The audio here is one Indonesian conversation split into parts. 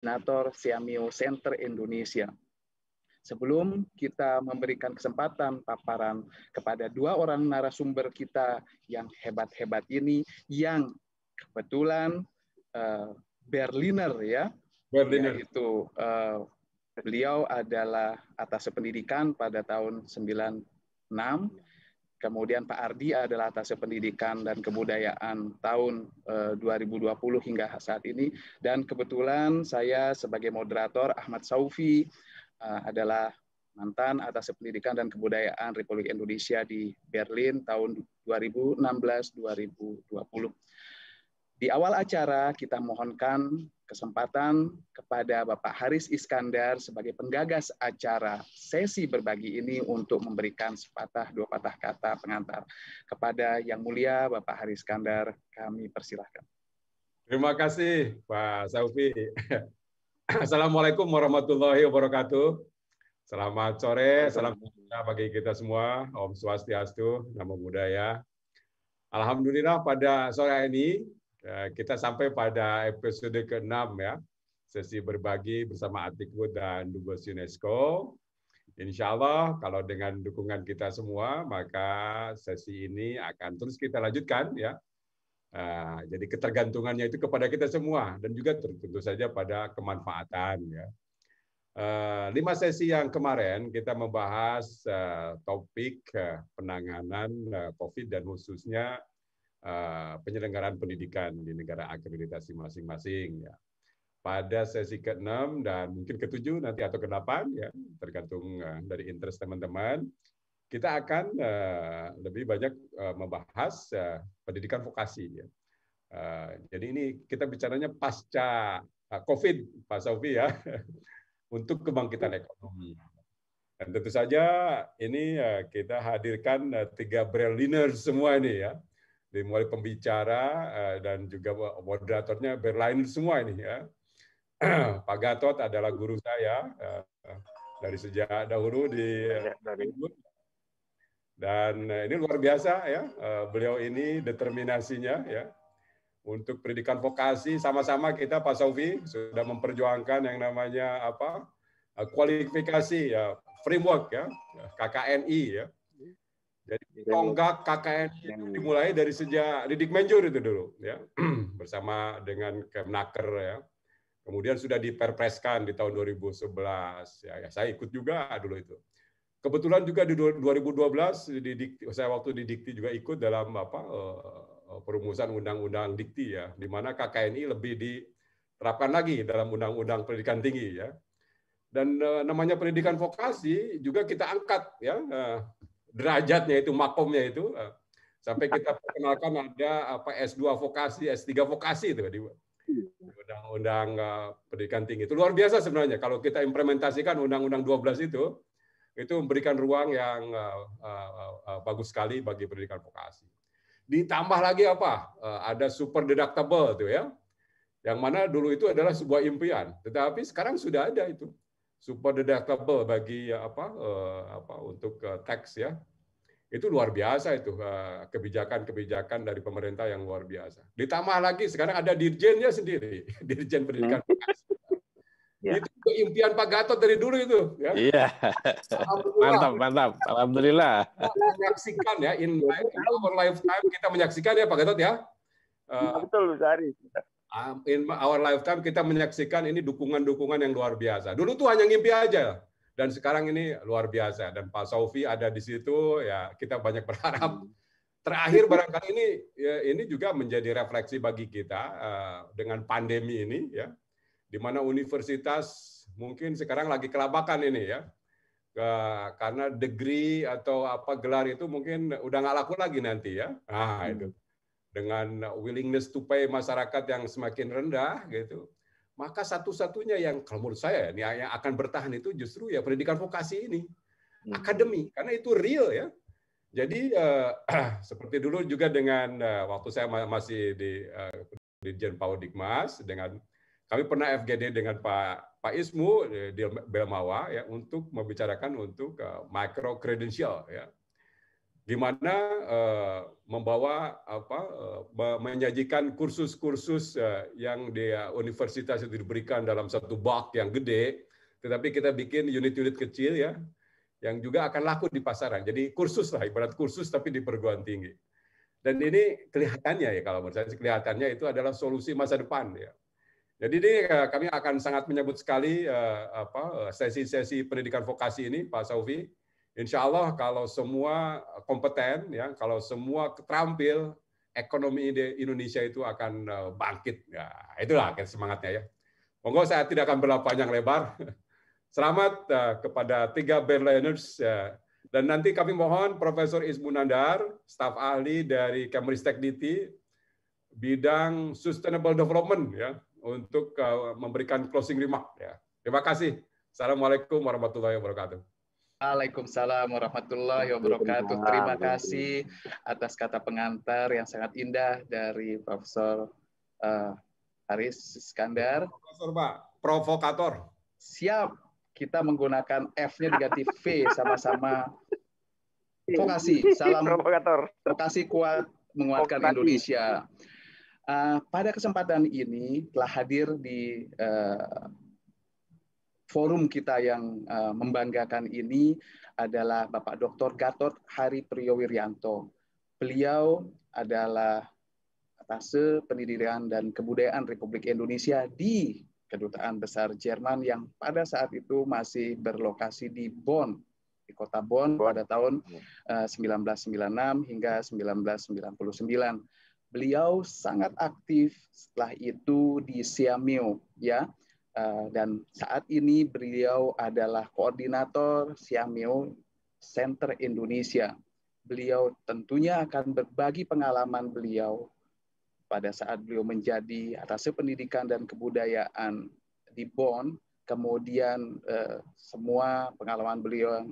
Koordinator Siamio Center Indonesia. Sebelum kita memberikan kesempatan paparan kepada dua orang narasumber kita yang hebat-hebat ini, yang kebetulan uh, Berliner ya, Berliner itu uh, eh, beliau adalah atas pendidikan pada tahun 96 Kemudian Pak Ardi adalah atas pendidikan dan kebudayaan tahun 2020 eh, hingga saat ini. Dan kebetulan saya sebagai moderator Ahmad Saufi eh, adalah mantan atas pendidikan dan kebudayaan Republik Indonesia di Berlin tahun 2016-2020. Di awal acara, kita mohonkan kesempatan kepada Bapak Haris Iskandar sebagai penggagas acara sesi berbagi ini untuk memberikan sepatah dua patah kata pengantar. Kepada Yang Mulia Bapak Haris Iskandar, kami persilahkan. Terima kasih Pak Saufi. Assalamualaikum warahmatullahi wabarakatuh. Selamat sore, salam sejahtera bagi kita semua. Om Swastiastu, Namo Buddhaya. Alhamdulillah pada sore ini Ya, kita sampai pada episode ke-6 ya, sesi berbagi bersama Atiku dan Dubes UNESCO. Insya Allah kalau dengan dukungan kita semua, maka sesi ini akan terus kita lanjutkan ya. ya jadi ketergantungannya itu kepada kita semua dan juga tentu saja pada kemanfaatan ya. Eh, lima sesi yang kemarin kita membahas eh, topik eh, penanganan COVID dan khususnya uh, penyelenggaraan pendidikan di negara akreditasi masing-masing ya. Pada sesi ke-6 dan mungkin ke-7 nanti atau ke-8 ya, tergantung uh, dari interest teman-teman, kita akan uh, lebih banyak uh, membahas uh, pendidikan vokasi ya. Uh, jadi ini kita bicaranya pasca COVID, Pak Sofi ya, untuk kebangkitan ekonomi. Dan tentu saja ini kita hadirkan tiga tiga Berliners semua ini ya, dimulai pembicara eh, dan juga moderatornya berlainan semua ini ya. Pak Gatot adalah guru saya eh, dari sejak dahulu di eh, dan ini luar biasa ya beliau ini determinasinya ya untuk pendidikan vokasi sama-sama kita Pak Sofi sudah memperjuangkan yang namanya apa kualifikasi ya framework ya KKNI ya jadi tonggak KKN itu dimulai dari sejak Didik Menjur itu dulu ya bersama dengan Kemnaker ya. Kemudian sudah diperpreskan di tahun 2011 ya, ya saya ikut juga dulu itu. Kebetulan juga di 2012 didik saya waktu didikti juga ikut dalam apa eh, eh, perumusan undang-undang Dikti ya di mana KKNI lebih diterapkan lagi dalam undang-undang pendidikan tinggi ya. Dan eh, namanya pendidikan vokasi juga kita angkat ya derajatnya itu makomnya itu eh, sampai kita perkenalkan ada apa S2 vokasi, S3 vokasi itu di iya. undang-undang eh, pendidikan tinggi. Itu luar biasa sebenarnya kalau kita implementasikan undang-undang 12 itu itu memberikan ruang yang eh, bagus sekali bagi pendidikan vokasi. Ditambah lagi apa? ada super deductible itu ya. Yang mana dulu itu adalah sebuah impian, tetapi sekarang sudah ada itu super deductible bagi ya, apa eh, apa untuk eh, tax ya itu luar biasa itu eh, kebijakan-kebijakan dari pemerintah yang luar biasa. Ditambah lagi sekarang ada dirjennya sendiri, dirjen pendidikan. Hmm. ya. Itu impian Pak Gatot dari dulu itu. Ya. Iya. Mantap, mantap. Alhamdulillah. Kita menyaksikan ya, in, life, in our lifetime kita menyaksikan ya Pak Gatot ya. ya, betul, Sari. Ah, in our lifetime kita menyaksikan ini dukungan-dukungan yang luar biasa. Dulu tuh hanya ngimpi aja dan sekarang ini luar biasa dan Pak Sofi ada di situ ya kita banyak berharap. Terakhir barangkali ini ya, ini juga menjadi refleksi bagi kita uh, dengan pandemi ini ya di mana universitas mungkin sekarang lagi kelabakan ini ya. Ke, eh, karena degree atau apa gelar itu mungkin udah nggak laku lagi nanti ya. Ah itu dengan willingness to pay masyarakat yang semakin rendah gitu maka satu-satunya yang kalau menurut saya yang akan bertahan itu justru ya pendidikan vokasi ini hmm. akademi karena itu real ya jadi eh, seperti dulu juga dengan eh, waktu saya masih di eh, Dirjen Paudikmas dengan kami pernah FGD dengan Pak Pak Ismu eh, di Belmawa ya untuk membicarakan untuk uh, eh, micro credential ya gimana uh, eh, membawa apa eh, menyajikan kursus-kursus eh, yang di universitas itu diberikan dalam satu bak yang gede tetapi kita bikin unit-unit kecil ya yang juga akan laku di pasaran jadi kursus lah ibarat kursus tapi di perguruan tinggi dan ini kelihatannya ya kalau menurut saya kelihatannya itu adalah solusi masa depan ya jadi ini kami akan sangat menyebut sekali apa sesi-sesi pendidikan vokasi ini Pak Saufi Insya Allah kalau semua kompeten, ya kalau semua terampil, ekonomi Indonesia itu akan eh, bangkit. Ya, itulah semangatnya ya. Monggo saya tidak akan berpanjang lebar. Selamat eh, kepada tiga Berliners eh, dan nanti kami mohon Profesor Nandar, staf ahli dari Kemristek DT, bidang Sustainable Development ya untuk memberikan closing remark ya. Terima kasih. Assalamualaikum warahmatullahi wabarakatuh. Waalaikumsalam warahmatullahi wabarakatuh. Terima kasih atas kata pengantar yang sangat indah dari Profesor uh, Haris Iskandar. Profesor Pak, provokator. Siap, kita menggunakan F-nya diganti V sama-sama. Vokasi, salam provokator. Vokasi kuat menguatkan Vokasi. Indonesia. Uh, pada kesempatan ini telah hadir di uh, forum kita yang uh, membanggakan ini adalah Bapak Dr. Gatot Hari Priyowiryanto. Beliau adalah atase pendidikan dan kebudayaan Republik Indonesia di Kedutaan Besar Jerman yang pada saat itu masih berlokasi di Bonn, di kota Bonn pada tahun iya. eh, uh, 1996 hingga 1999. Beliau sangat aktif setelah itu di Siamio ya Eh, dan saat ini beliau adalah koordinator Siamio Center Indonesia. Beliau tentunya akan berbagi pengalaman beliau pada saat beliau menjadi atase pendidikan dan kebudayaan di Bonn, kemudian eh, semua pengalaman beliau yang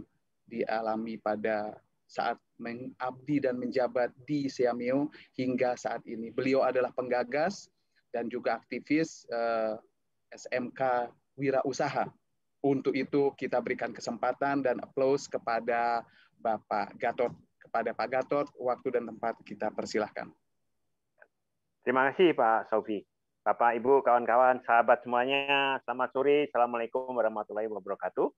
dialami pada saat mengabdi dan menjabat di Siamio hingga saat ini. Beliau adalah penggagas dan juga aktivis eh, SMK Wirausaha. Untuk itu kita berikan kesempatan dan aplaus kepada Bapak Gatot. Kepada Pak Gatot, waktu dan tempat kita persilahkan. Terima kasih Pak Sofi. Bapak, Ibu, kawan-kawan, sahabat semuanya, selamat sore. Assalamualaikum warahmatullahi wabarakatuh.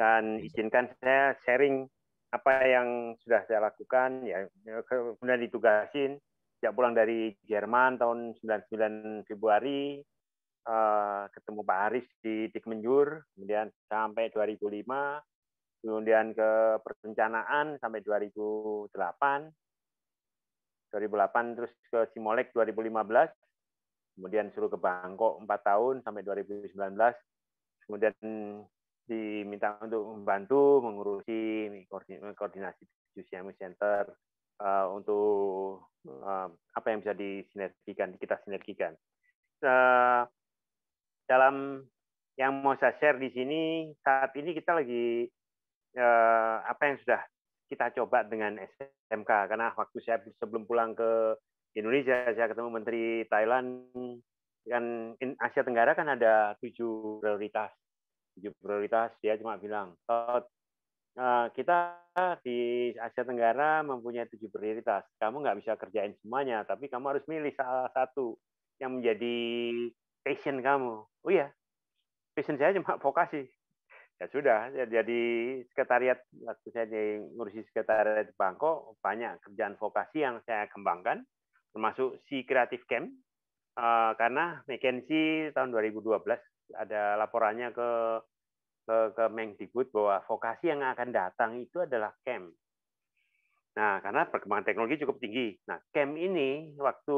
Dan izinkan saya sharing apa yang sudah saya lakukan, ya kemudian ditugasin sejak pulang dari Jerman tahun 99 Februari Eh, ketemu Pak Aris di Dikmenjur, kemudian sampai 2005, kemudian ke perencanaan sampai 2008, 2008 terus ke Simolek 2015, kemudian suruh ke Bangkok 4 tahun sampai 2019, kemudian diminta untuk membantu mengurusi koordinasi Jusiamu Center uh, untuk uh, apa yang bisa disinergikan, kita sinergikan. Uh, dalam yang mau saya share di sini saat ini kita lagi eh, apa yang sudah kita coba dengan SMK karena waktu saya sebelum pulang ke Indonesia saya ketemu Menteri Thailand kan Asia Tenggara kan ada tujuh prioritas tujuh prioritas dia cuma bilang eh, kita di Asia Tenggara mempunyai tujuh prioritas kamu nggak bisa kerjain semuanya tapi kamu harus milih salah satu yang menjadi passion kamu oh iya passion saya cuma vokasi ya sudah ya jadi sekretariat waktu saya di ngurusi sekretariat di Bangkok banyak kerjaan vokasi yang saya kembangkan termasuk si Creative Camp uh, karena McKinsey tahun 2012 ada laporannya ke ke, ke Mengdikbud bahwa vokasi yang akan datang itu adalah camp. Nah, karena perkembangan teknologi cukup tinggi. Nah, camp ini waktu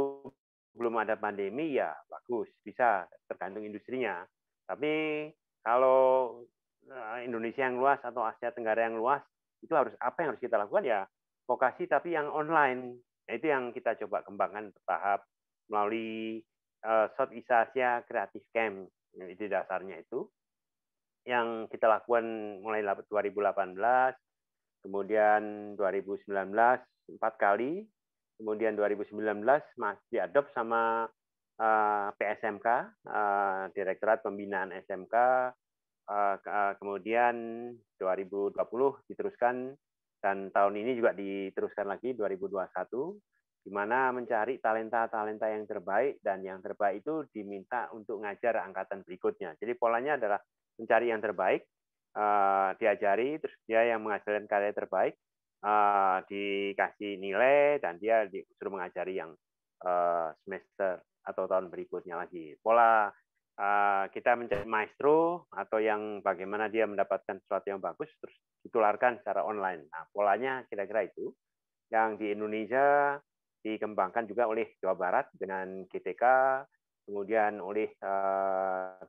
belum ada pandemi ya bagus, bisa tergantung industrinya. Tapi kalau eh, Indonesia yang luas atau Asia Tenggara yang luas, itu harus apa yang harus kita lakukan ya vokasi tapi yang online. Nah, itu yang kita coba kembangkan bertahap melalui uh, eh, Southeast Asia Creative Camp. Nah, itu dasarnya itu yang kita lakukan mulai 2018, kemudian 2019 empat kali kemudian 2019 masih diadop sama uh, eh, PSMK uh, eh, Direktorat Pembinaan SMK uh, eh, uh, kemudian 2020 diteruskan dan tahun ini juga diteruskan lagi 2021 di mana mencari talenta-talenta yang terbaik dan yang terbaik itu diminta untuk ngajar angkatan berikutnya. Jadi polanya adalah mencari yang terbaik, uh, diajari, terus dia yang menghasilkan karya terbaik, Eh, dikasih nilai dan dia disuruh mengajari yang eh, semester atau tahun berikutnya lagi. Pola eh, kita menjadi maestro atau yang bagaimana dia mendapatkan sesuatu yang bagus terus ditularkan secara online. Nah, polanya kira-kira itu yang di Indonesia dikembangkan juga oleh Jawa Barat dengan GTK, kemudian oleh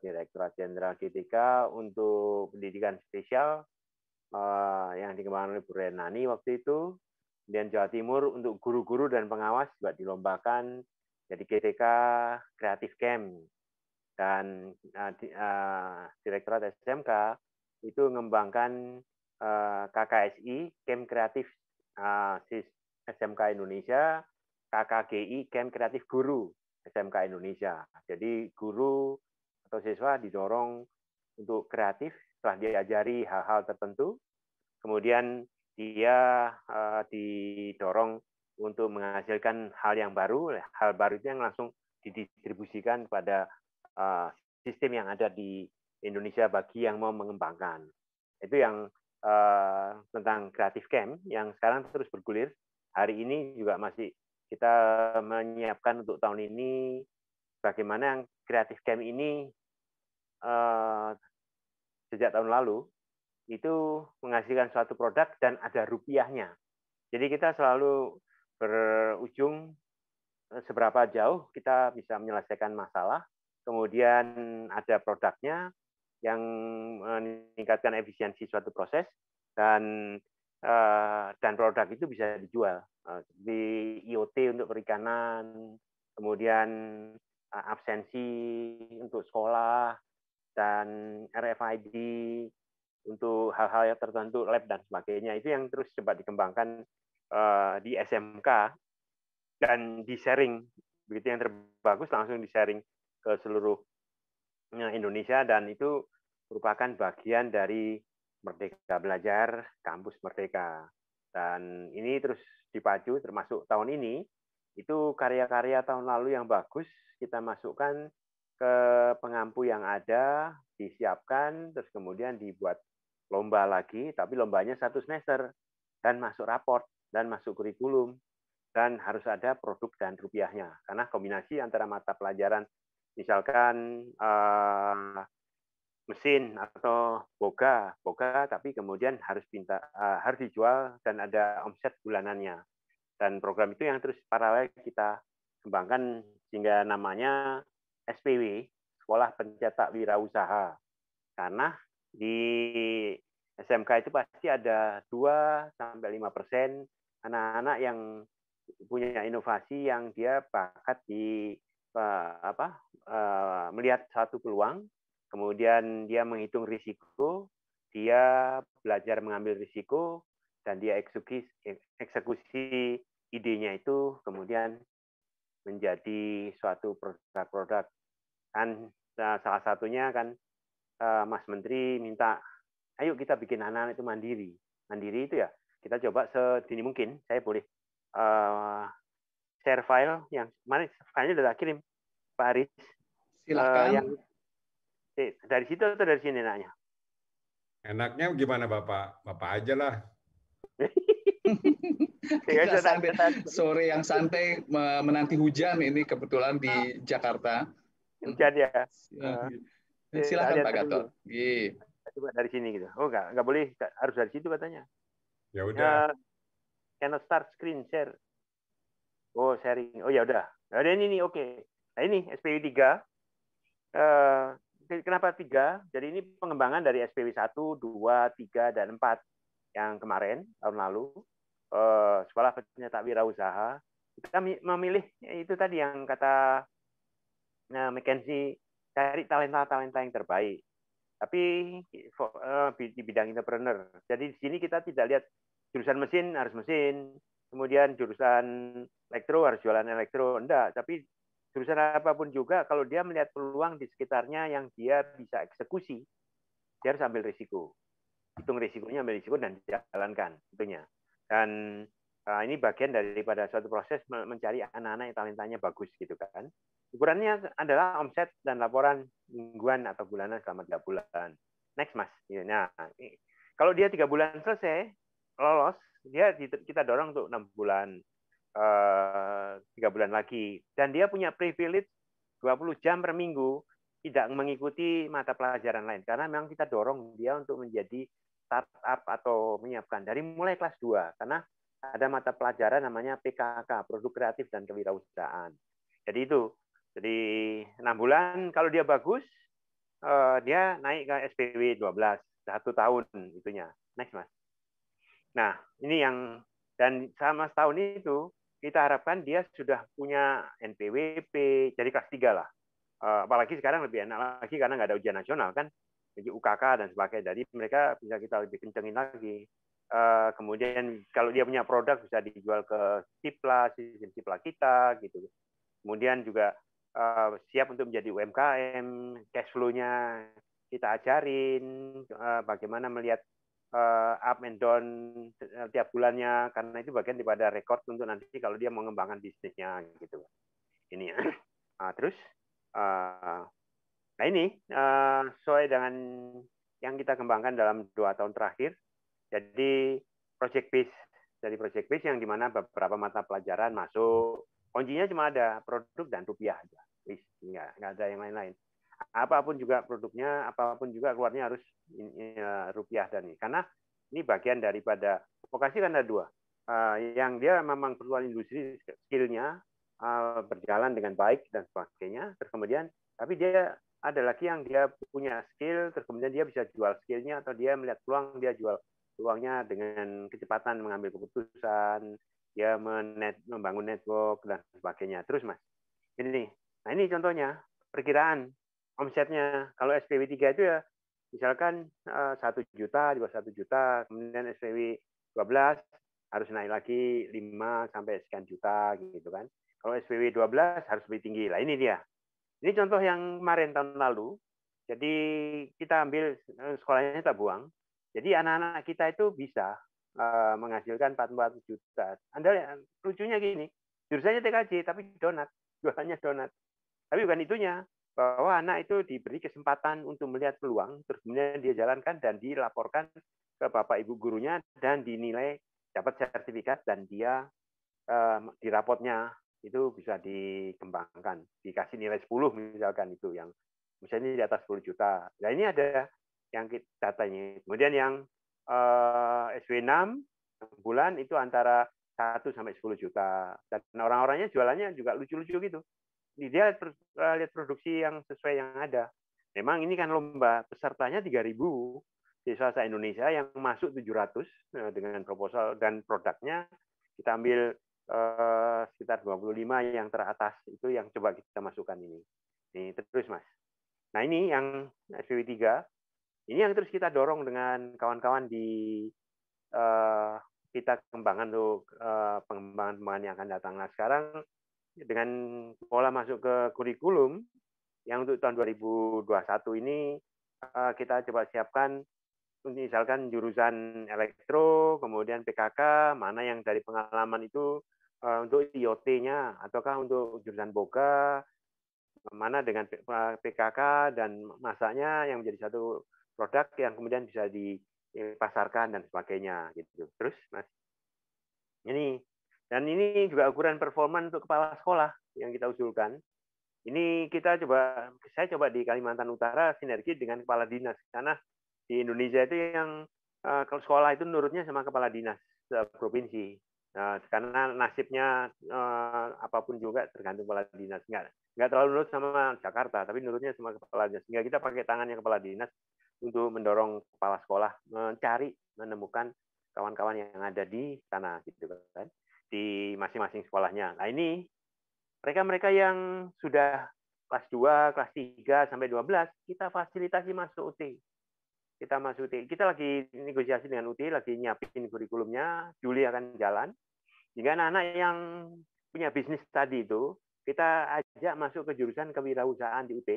Direktorat Jenderal GTK untuk pendidikan spesial Eh, yang dikembangkan oleh Bu Renani waktu itu. Kemudian Jawa Timur untuk guru-guru dan pengawas juga dilombakan. Jadi GTK Kreatif Camp dan uh, di, eh, Direktorat SMK itu mengembangkan uh, KKSI Camp Kreatif uh, SMK Indonesia, KKGI Camp Kreatif Guru SMK Indonesia. Jadi guru atau siswa didorong untuk kreatif telah diajari hal-hal tertentu, kemudian dia eh, didorong untuk menghasilkan hal yang baru, hal baru itu yang langsung didistribusikan pada eh, sistem yang ada di Indonesia bagi yang mau mengembangkan. Itu yang eh, tentang Creative Camp yang sekarang terus bergulir. Hari ini juga masih kita menyiapkan untuk tahun ini bagaimana yang Creative Camp ini sejak tahun lalu itu menghasilkan suatu produk dan ada rupiahnya. Jadi kita selalu berujung eh, seberapa jauh kita bisa menyelesaikan masalah, kemudian ada produknya yang meningkatkan efisiensi suatu proses dan eh, dan produk itu bisa dijual di eh, IoT untuk perikanan, kemudian absensi untuk sekolah, dan RFID untuk hal-hal yang tertentu, lab dan sebagainya. Itu yang terus coba dikembangkan uh, di SMK dan di-sharing. Begitu yang terbagus langsung di-sharing ke seluruh eh, Indonesia dan itu merupakan bagian dari Merdeka Belajar Kampus Merdeka. Dan ini terus dipacu termasuk tahun ini itu karya-karya tahun lalu yang bagus kita masukkan ke pengampu yang ada, disiapkan, terus kemudian dibuat lomba lagi, tapi lombanya satu semester, dan masuk raport, dan masuk kurikulum, dan harus ada produk dan rupiahnya. Karena kombinasi antara mata pelajaran, misalkan uh, mesin atau boga, boga, tapi kemudian harus pinta, uh, harus dijual dan ada omset bulanannya. Dan program itu yang terus paralel kita kembangkan sehingga namanya SPW, Sekolah Pencetak Wirausaha. Karena di SMK itu pasti ada 2 sampai 5 persen anak-anak yang punya inovasi yang dia bakat di eh, apa eh, melihat satu peluang, kemudian dia menghitung risiko, dia belajar mengambil risiko dan dia eksekusi, eksekusi idenya itu kemudian menjadi suatu produk-produk kan salah satunya kan eh, Mas Menteri minta ayo kita bikin anak-anak itu mandiri mandiri itu ya kita coba sedini mungkin saya boleh uh, share file yang mana filenya sudah kirim Pak Aris silakan uh, eh, yang dari situ atau dari sini nanya enaknya gimana Bapak Bapak aja lah ya, sore yang santai menanti hujan ini kebetulan di ah. Jakarta Hujan ya. Uh, ya. Silakan Pak Gatot. Iya. Coba dari sini gitu. Oh enggak, enggak boleh harus dari situ katanya. Ya udah. Uh, start screen share. Oh, sharing. Oh ya udah. Ada ini nih, oke. Okay. Nah, ini SPW 3. Uh, kenapa 3? Jadi ini pengembangan dari SPW 1, 2, 3 dan 4 yang kemarin tahun lalu. Uh, Sekolah Pencetak Wirausaha. Kita memilih itu tadi yang kata nah, McKenzie cari talenta-talenta yang terbaik. Tapi uh, di bidang entrepreneur. Jadi di sini kita tidak lihat jurusan mesin harus mesin, kemudian jurusan elektro harus jualan elektro, enggak. Tapi jurusan apapun juga, kalau dia melihat peluang di sekitarnya yang dia bisa eksekusi, dia harus ambil risiko. Hitung risikonya, ambil risiko, dan dijalankan tentunya. Dan uh, ini bagian daripada suatu proses mencari anak-anak yang talentanya bagus gitu kan. Ukurannya adalah omset dan laporan mingguan atau bulanan selama tiga bulan. Next, Mas. Iya, nah, kalau dia tiga bulan selesai, lolos, dia kita dorong untuk enam bulan, eh, tiga bulan lagi. Dan dia punya privilege 20 jam per minggu tidak mengikuti mata pelajaran lain. Karena memang kita dorong dia untuk menjadi startup atau menyiapkan dari mulai kelas 2. Karena ada mata pelajaran namanya PKK, Produk Kreatif dan Kewirausahaan. Jadi itu jadi enam bulan kalau dia bagus uh, dia naik ke SPW 12 satu tahun itunya. Next mas. Nah ini yang dan sama setahun itu kita harapkan dia sudah punya NPWP jadi kelas 3 lah. Uh, apalagi sekarang lebih enak lagi karena nggak ada ujian nasional kan Jadi UKK dan sebagainya. Jadi mereka bisa kita lebih kencengin lagi. Uh, kemudian kalau dia punya produk bisa dijual ke Cipla, sistem Cipla kita gitu. Kemudian juga Eh, siap untuk menjadi UMKM, cash flow-nya kita ajarin, eh, bagaimana melihat eh, up and down tiap bulannya, karena itu bagian daripada record untuk nanti kalau dia mengembangkan bisnisnya gitu. Ini ya. Uh, terus, nah ini sesuai dengan yang kita kembangkan dalam dua tahun terakhir. Jadi project base dari project base yang dimana beberapa mata pelajaran masuk kuncinya cuma ada produk dan rupiah aja enggak, nggak ada yang lain-lain apapun juga produknya apapun juga keluarnya harus eh, rupiah dan ini karena ini bagian daripada vokasi oh, kan ada dua uh, yang dia memang perluan industri skillnya uh, berjalan dengan baik dan sebagainya terus kemudian tapi dia ada lagi yang dia punya skill terus kemudian dia bisa jual skillnya atau dia melihat peluang dia jual peluangnya dengan kecepatan mengambil keputusan dia menet, membangun network dan sebagainya terus mas ini Nah ini contohnya perkiraan omsetnya. Kalau SPW 3 itu ya misalkan eh, satu juta di bawah satu juta, kemudian SPW 12 harus naik lagi 5 sampai sekian juta gitu kan. Kalau SPW 12 harus lebih tinggi. Lah ini dia. Ini contoh yang kemarin tahun lalu. Jadi kita ambil eh, sekolahnya kita buang. Jadi anak-anak kita itu bisa uh, menghasilkan 44 juta. Anda lucunya gini, jurusannya TKJ tapi donat, jualannya donat. Tapi bukan itunya, bahwa anak itu diberi kesempatan untuk melihat peluang, terus kemudian dia jalankan dan dilaporkan ke bapak ibu gurunya dan dinilai dapat sertifikat dan dia eh, di rapotnya itu bisa dikembangkan, dikasih nilai 10 misalkan itu yang misalnya di atas 10 juta. Nah ini ada yang kita datanya. Kemudian yang eh, SW6 bulan itu antara 1 sampai 10 juta. Dan orang-orangnya jualannya juga lucu-lucu gitu dia lihat, eh, lihat produksi yang sesuai yang ada. Memang ini kan lomba pesertanya 3.000 siswa se Indonesia yang masuk 700 eh, dengan proposal dan produknya kita ambil eh, sekitar 25 yang teratas itu yang coba kita masukkan ini. Ini terus Mas. Nah, ini yang SPW 3 ini yang terus kita dorong dengan kawan-kawan di eh, kita kembangkan untuk eh, pengembangan-pengembangan yang akan datang. Nah, sekarang dengan pola masuk ke kurikulum yang untuk tahun 2021 ini eh, kita coba siapkan misalkan jurusan elektro, kemudian PKK, mana yang dari pengalaman itu eh, untuk IOT-nya, ataukah untuk jurusan boga, mana dengan PKK eh, dan masanya yang menjadi satu produk yang kemudian bisa dipasarkan dan sebagainya gitu. Terus Mas. Ini dan ini juga ukuran performa untuk kepala sekolah yang kita usulkan. Ini kita coba, saya coba di Kalimantan Utara sinergi dengan kepala dinas karena di Indonesia itu yang eh, kalau sekolah itu nurutnya sama kepala dinas provinsi. Nah, eh, karena nasibnya eh, apapun juga tergantung kepala dinas enggak enggak terlalu nurut sama Jakarta tapi nurutnya sama kepala dinas sehingga kita pakai tangannya kepala dinas untuk mendorong kepala sekolah mencari menemukan kawan-kawan yang ada di sana gitu kan di masing-masing sekolahnya. Nah ini mereka-mereka yang sudah kelas 2, kelas 3 sampai 12 kita fasilitasi masuk UT. Kita masuk UT. Kita lagi negosiasi dengan UT, lagi nyiapin kurikulumnya, Juli akan jalan. Sehingga anak-anak yang punya bisnis tadi itu kita ajak masuk ke jurusan kewirausahaan di UT,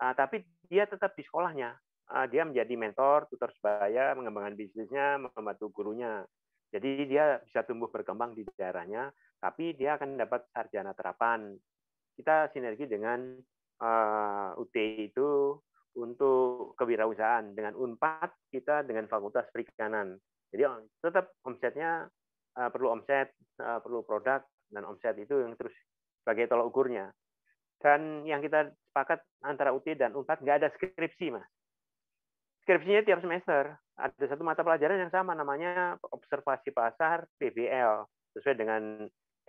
ah, tapi dia tetap di sekolahnya. Ah, dia menjadi mentor, tutor sebaya, mengembangkan bisnisnya, membantu gurunya. Jadi dia bisa tumbuh berkembang di daerahnya, tapi dia akan dapat sarjana terapan. Kita sinergi dengan uh, eh, UT itu untuk kewirausahaan dengan Unpad kita dengan Fakultas Perikanan. Jadi tetap omsetnya uh, perlu omset, uh, perlu produk dan omset itu yang terus sebagai tolak ukurnya. Dan yang kita sepakat antara UT dan Unpad nggak ada skripsi, mas skripsinya tiap semester ada satu mata pelajaran yang sama namanya observasi pasar PBL sesuai dengan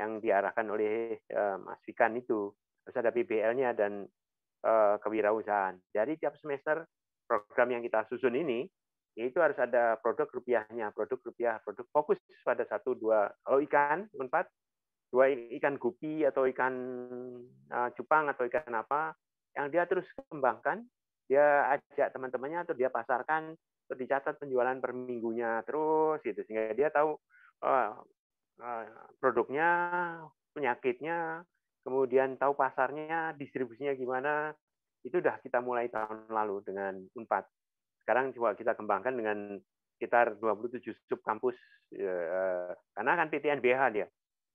yang diarahkan oleh eh, Mas Fikan itu harus ada PBL-nya dan uh, kewirausahaan. Jadi tiap semester program yang kita susun ini itu harus ada produk rupiahnya, produk rupiah, produk fokus pada satu dua oh, kalau ikan empat dua ikan gupi atau ikan eh, cupang atau ikan apa yang dia terus kembangkan dia ajak teman-temannya atau dia pasarkan atau dicatat penjualan per minggunya terus gitu sehingga dia tahu uh, produknya penyakitnya kemudian tahu pasarnya distribusinya gimana itu udah kita mulai tahun lalu dengan empat. sekarang coba kita kembangkan dengan sekitar 27 sub kampus ya, eh, karena kan PTNBH dia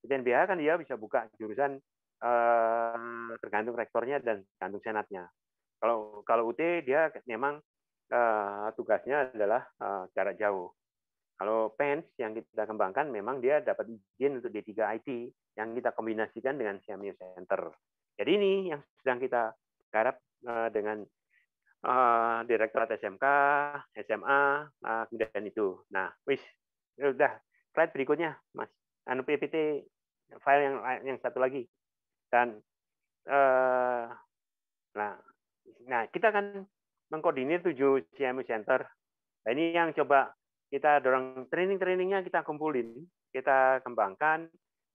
PTNBH kan dia bisa buka jurusan eh, tergantung rektornya dan tergantung senatnya kalau kalau UT dia memang uh, tugasnya adalah uh, jarak jauh. Kalau PENS yang kita kembangkan memang dia dapat izin untuk D3 IT yang kita kombinasikan dengan CMU Center. Jadi ini yang sedang kita garap uh, dengan uh, Direktorat SMK, SMA, uh, kemudian itu. Nah, wis, sudah ya slide berikutnya, Mas. Anu PPT file yang yang satu lagi. Dan uh, nah, Nah, kita akan mengkoordinir tujuh CMU Center. Nah, ini yang coba kita dorong training-trainingnya kita kumpulin, kita kembangkan,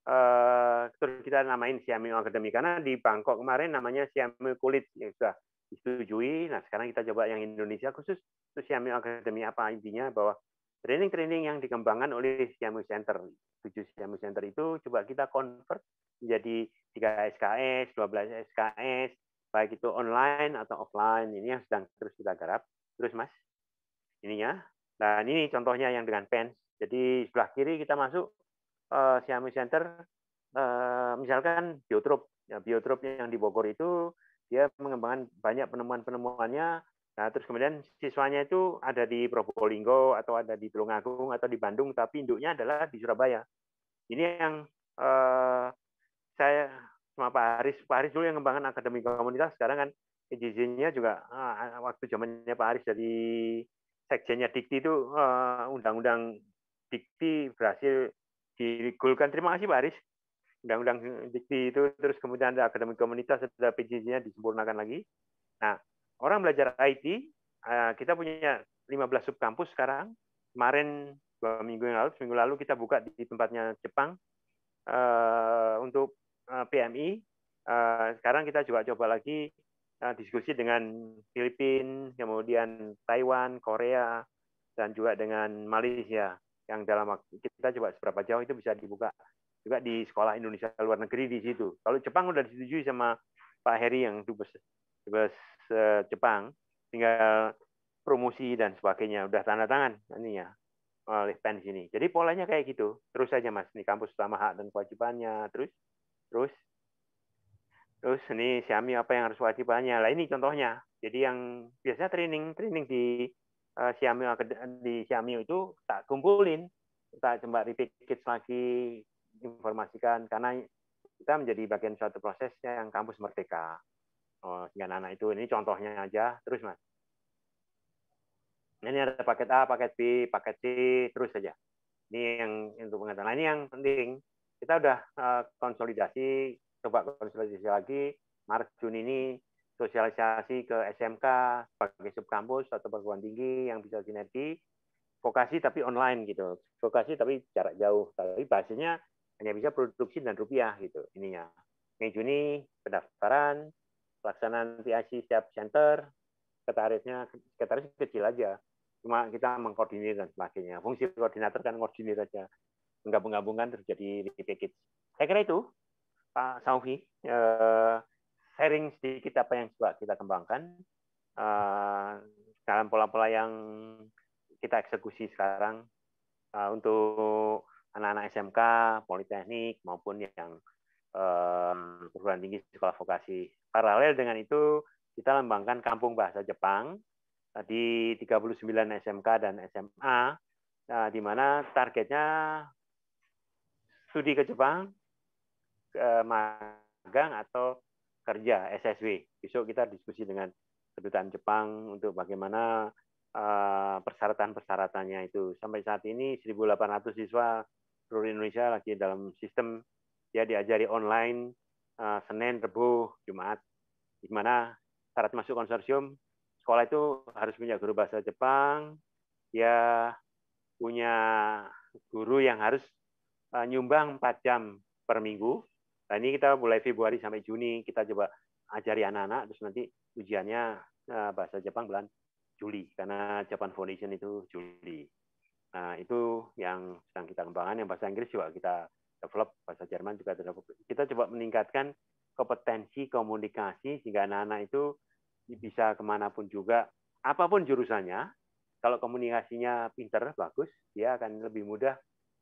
eh, terus kita namain CMU Academy. Karena di Bangkok kemarin namanya CMU Kulit, ya sudah disetujui. Nah, sekarang kita coba yang Indonesia khusus, itu CMU Academy apa intinya, bahwa training-training yang dikembangkan oleh CMU Center. Tujuh CMU Center itu coba kita convert menjadi 3 SKS, 12 SKS, baik itu online atau offline ini yang sedang terus kita garap terus mas ininya dan ini contohnya yang dengan pens jadi sebelah kiri kita masuk uh, eh, siami Center uh, misalkan biotrop ya, biotrop yang di Bogor itu dia mengembangkan banyak penemuan-penemuannya nah terus kemudian siswanya itu ada di Probolinggo atau ada di Tulungagung atau di Bandung tapi induknya adalah di Surabaya ini yang uh, saya sama Pak Haris. Pak Haris dulu yang mengembangkan akademi komunitas, sekarang kan izinnya juga uh, waktu zamannya Pak Haris jadi sekjennya Dikti itu uh, undang-undang Dikti berhasil digulkan. Terima kasih Pak Haris. Undang-undang Dikti itu terus kemudian ada akademi komunitas, ada PJJ-nya disempurnakan lagi. Nah, orang belajar IT, uh, eh, kita punya 15 subkampus sekarang. Kemarin dua minggu yang lalu, seminggu lalu kita buka di tempatnya Jepang uh, untuk Eh, PMI. Eh, sekarang kita juga coba lagi eh, diskusi dengan Filipina, kemudian Taiwan, Korea, dan juga dengan Malaysia yang dalam waktu kita coba seberapa jauh itu bisa dibuka juga di sekolah Indonesia luar negeri di situ. Kalau Jepang sudah disetujui sama Pak Heri yang dubes dubes Jepang, tinggal promosi dan sebagainya udah tanda tangan nantinya oleh PEN sini. Jadi polanya kayak gitu. Terus saja Mas, di kampus utama hak dan kewajibannya, terus terus terus ini Xiaomi apa yang harus banyak lah ini contohnya jadi yang biasanya training training di uh, eh, Xiaomi di Xiaomi itu tak kumpulin tak coba repeat lagi informasikan karena kita menjadi bagian suatu proses yang kampus merdeka oh, dengan anak itu ini contohnya aja terus mas ini ada paket A paket B paket C terus saja ini yang untuk pengetahuan nah, ini yang penting kita udah eh, konsolidasi, coba konsolidasi lagi. Maret Juni ini sosialisasi ke SMK sebagai subkampus atau perguruan tinggi yang bisa sinergi vokasi tapi online gitu vokasi tapi jarak jauh tapi bahasanya hanya bisa produksi dan rupiah gitu ininya Mei Juni pendaftaran pelaksanaan PIC setiap center ketarifnya sekretaris kecil aja cuma kita mengkoordinir dan sebagainya fungsi koordinator kan koordinir aja menggabung gabungkan terjadi di package. Saya kira itu, Pak Saufi, uh, eh, sharing sedikit apa yang coba kita kembangkan uh, dalam pola-pola yang kita eksekusi sekarang uh, untuk anak-anak SMK, politeknik maupun yang perguruan tinggi sekolah vokasi. Paralel dengan itu, kita lembangkan kampung bahasa Jepang di 39 SMK dan SMA, di mana targetnya studi ke Jepang, ke magang atau kerja SSW. Besok kita diskusi dengan kedutaan Jepang untuk bagaimana uh, persyaratan-persyaratannya itu. Sampai saat ini 1.800 siswa seluruh Indonesia lagi dalam sistem dia ya, diajari online uh, Senin, Rebu, Jumat. Di mana syarat masuk konsorsium sekolah itu harus punya guru bahasa Jepang, ya punya guru yang harus Eh, nyumbang 4 jam per minggu. Nah, ini kita mulai Februari sampai Juni kita coba ajari anak-anak terus nanti ujiannya eh, bahasa Jepang bulan Juli karena Japan Foundation itu Juli. Nah, itu yang sedang kita kembangkan yang bahasa Inggris juga kita develop, bahasa Jerman juga kita develop. Kita coba meningkatkan kompetensi komunikasi sehingga anak-anak itu bisa kemanapun juga, apapun jurusannya, kalau komunikasinya pinter, bagus, dia akan lebih mudah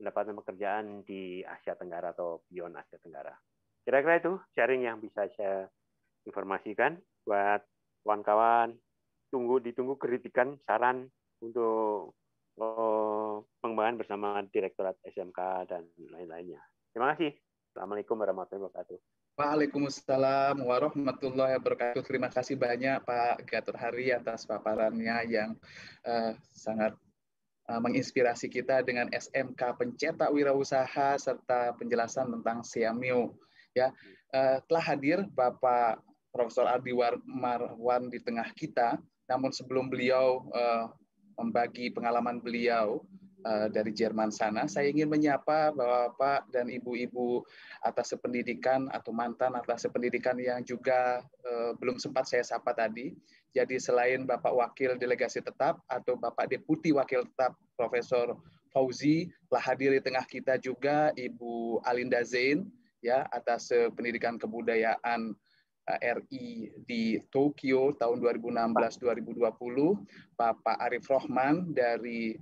mendapatkan pekerjaan di Asia Tenggara atau beyond Asia Tenggara. Kira-kira itu sharing yang bisa saya informasikan buat kawan-kawan. Tunggu ditunggu kritikan, saran untuk eh, pengembangan bersama Direktorat SMK dan lain-lainnya. Terima kasih. Assalamualaikum warahmatullahi wabarakatuh. Waalaikumsalam warahmatullahi wabarakatuh. Terima kasih banyak Pak Gatot Hari atas paparannya yang uh, sangat Eh, menginspirasi kita dengan SMK pencetak wirausaha serta penjelasan tentang Siamio. Ya, eh, telah hadir Bapak Profesor Adi Marwan di tengah kita. Namun sebelum beliau eh, membagi pengalaman beliau, Eh, dari Jerman sana. Saya ingin menyapa bapak dan Ibu-ibu atas pendidikan atau mantan atas pendidikan yang juga uh, belum sempat saya sapa tadi. Jadi selain Bapak Wakil Delegasi Tetap atau Bapak Deputi Wakil Tetap Profesor Fauzi telah hadir di tengah kita juga Ibu Alinda Zain ya atas pendidikan kebudayaan eh, RI di Tokyo tahun 2016-2020, Bapak Arif Rohman dari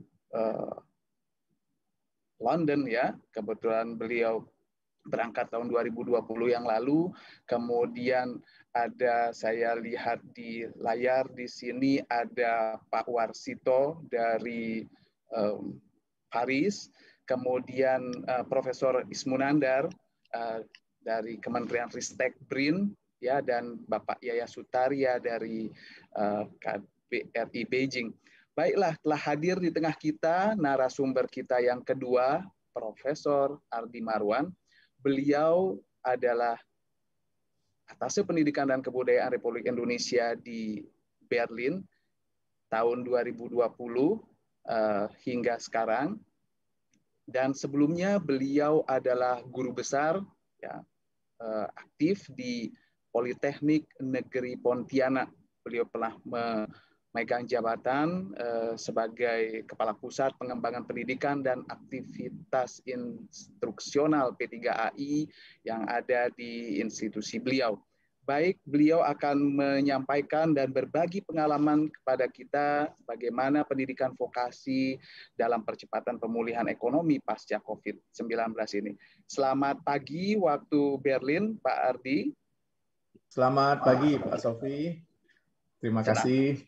London ya. Kebetulan beliau berangkat tahun 2020 yang lalu. Kemudian ada saya lihat di layar di sini ada Pak Warsito dari um, Paris, kemudian uh, Profesor Ismunandar uh, dari Kementerian Ristek BRIN ya dan Bapak Yaya Sutaria dari uh, eh, KBRI Beijing. Baiklah, telah hadir di tengah kita narasumber kita yang kedua, Profesor Ardi Marwan. Beliau adalah Atase Pendidikan dan Kebudayaan Republik Indonesia di Berlin tahun 2020 eh, hingga sekarang. Dan sebelumnya beliau adalah guru besar ya, eh, aktif di Politeknik Negeri Pontianak. Beliau pernah megang jabatan eh, sebagai Kepala Pusat Pengembangan Pendidikan dan Aktivitas Instruksional P3AI yang ada di institusi beliau. Baik, beliau akan menyampaikan dan berbagi pengalaman kepada kita bagaimana pendidikan vokasi dalam percepatan pemulihan ekonomi pasca COVID-19 ini. Selamat pagi waktu Berlin, Pak Ardi. Selamat pagi, Pak Sofi. Terima Senang. kasih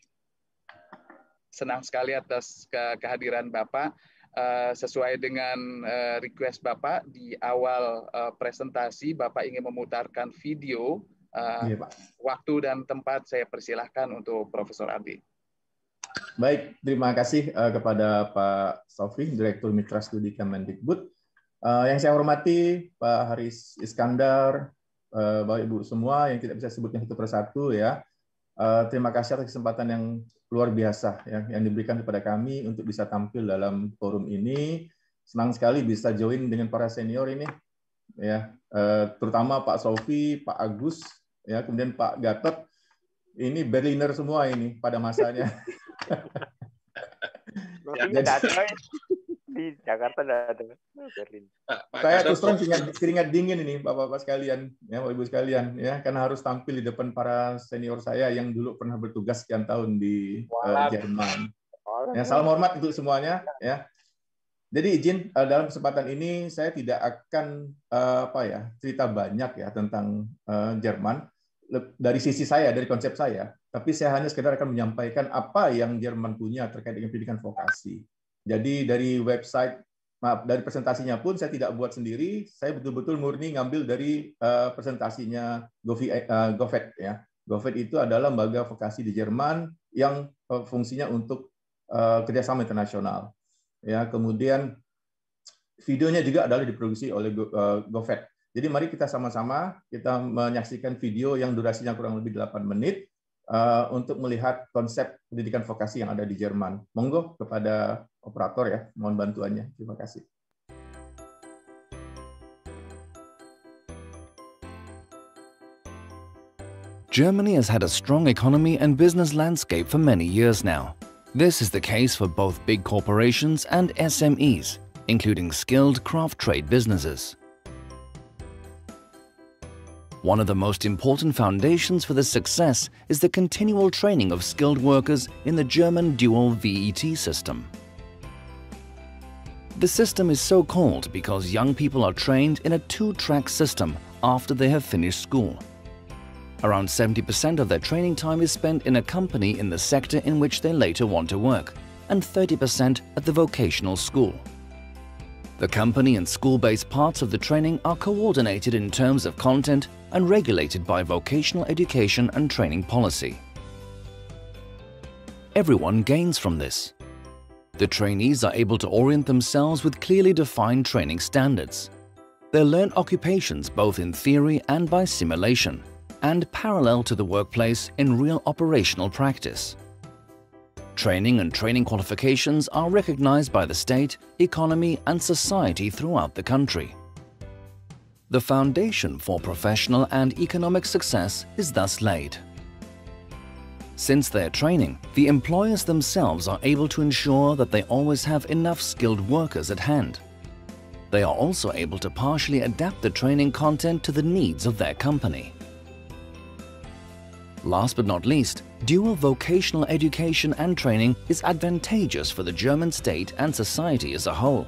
senang sekali atas ke kehadiran Bapak. Uh, sesuai dengan uh, request Bapak di awal uh, presentasi, Bapak ingin memutarkan video. Uh, ya, Waktu dan tempat saya persilahkan untuk Profesor Ardi. Baik, terima kasih uh, kepada Pak Sofi, Direktur Mitra Studi Kemendikbud. Uh, yang saya hormati Pak Haris Iskandar, uh, Bapak Ibu semua yang tidak bisa sebutnya satu persatu ya. Uh, terima kasih atas kesempatan yang luar biasa ya, yang diberikan kepada kami untuk bisa tampil dalam forum ini. Senang sekali bisa join dengan para senior ini, ya, uh, terutama Pak Sofi, Pak Agus, ya, kemudian Pak Gatot. Ini Berliner semua ini pada masanya. jadi, di Jakarta ada oh, Berlin. Saya terus terang keringat, keringat dingin ini bapak-bapak sekalian, ya bapak ibu sekalian, ya karena harus tampil di depan para senior saya yang dulu pernah bertugas sekian tahun di uh, Jerman. Ya, salam hormat untuk semuanya, ya. Jadi izin eh, dalam kesempatan ini saya tidak akan eh, apa ya cerita banyak ya tentang Jerman dari sisi saya dari konsep saya, tapi saya hanya sekedar akan menyampaikan apa yang Jerman punya terkait dengan pendidikan vokasi jadi dari website maaf dari presentasinya pun saya tidak buat sendiri, saya betul-betul murni ngambil dari uh, presentasinya Govi, uh, ya. GoVet itu adalah lembaga vokasi di Jerman yang uh, fungsinya untuk uh, kerjasama internasional. Ya, kemudian videonya juga adalah diproduksi oleh Go, uh, Jadi mari kita sama-sama kita menyaksikan video yang durasinya kurang lebih 8 menit uh, untuk melihat konsep pendidikan vokasi yang ada di Jerman. Monggo kepada operator ya. Mohon bantuannya. Terima kasih. Germany has had a strong economy and business landscape for many years now. This is the case for both big corporations and SMEs, including skilled craft trade businesses. One of the most important foundations for this success is the continual training of skilled workers in the German dual VET system. The system is so called because young people are trained in a two-track system after they have finished school. Around 70% of their training time is spent in a company in the sector in which they later want to work and 30% at the vocational school. The company and school-based parts of the training are coordinated in terms of content and regulated by vocational education and training policy. Everyone gains from this. The trainees are able to orient themselves with clearly defined training standards. They learn occupations both in theory and by simulation, and parallel to the workplace in real operational practice. Training and training qualifications are recognized by the state, economy and society throughout the country. The foundation for professional and economic success is thus laid. Since their training, the employers themselves are able to ensure that they always have enough skilled workers at hand. They are also able to partially adapt the training content to the needs of their company. Last but not least, dual vocational education and training is advantageous for the German state and society as a whole.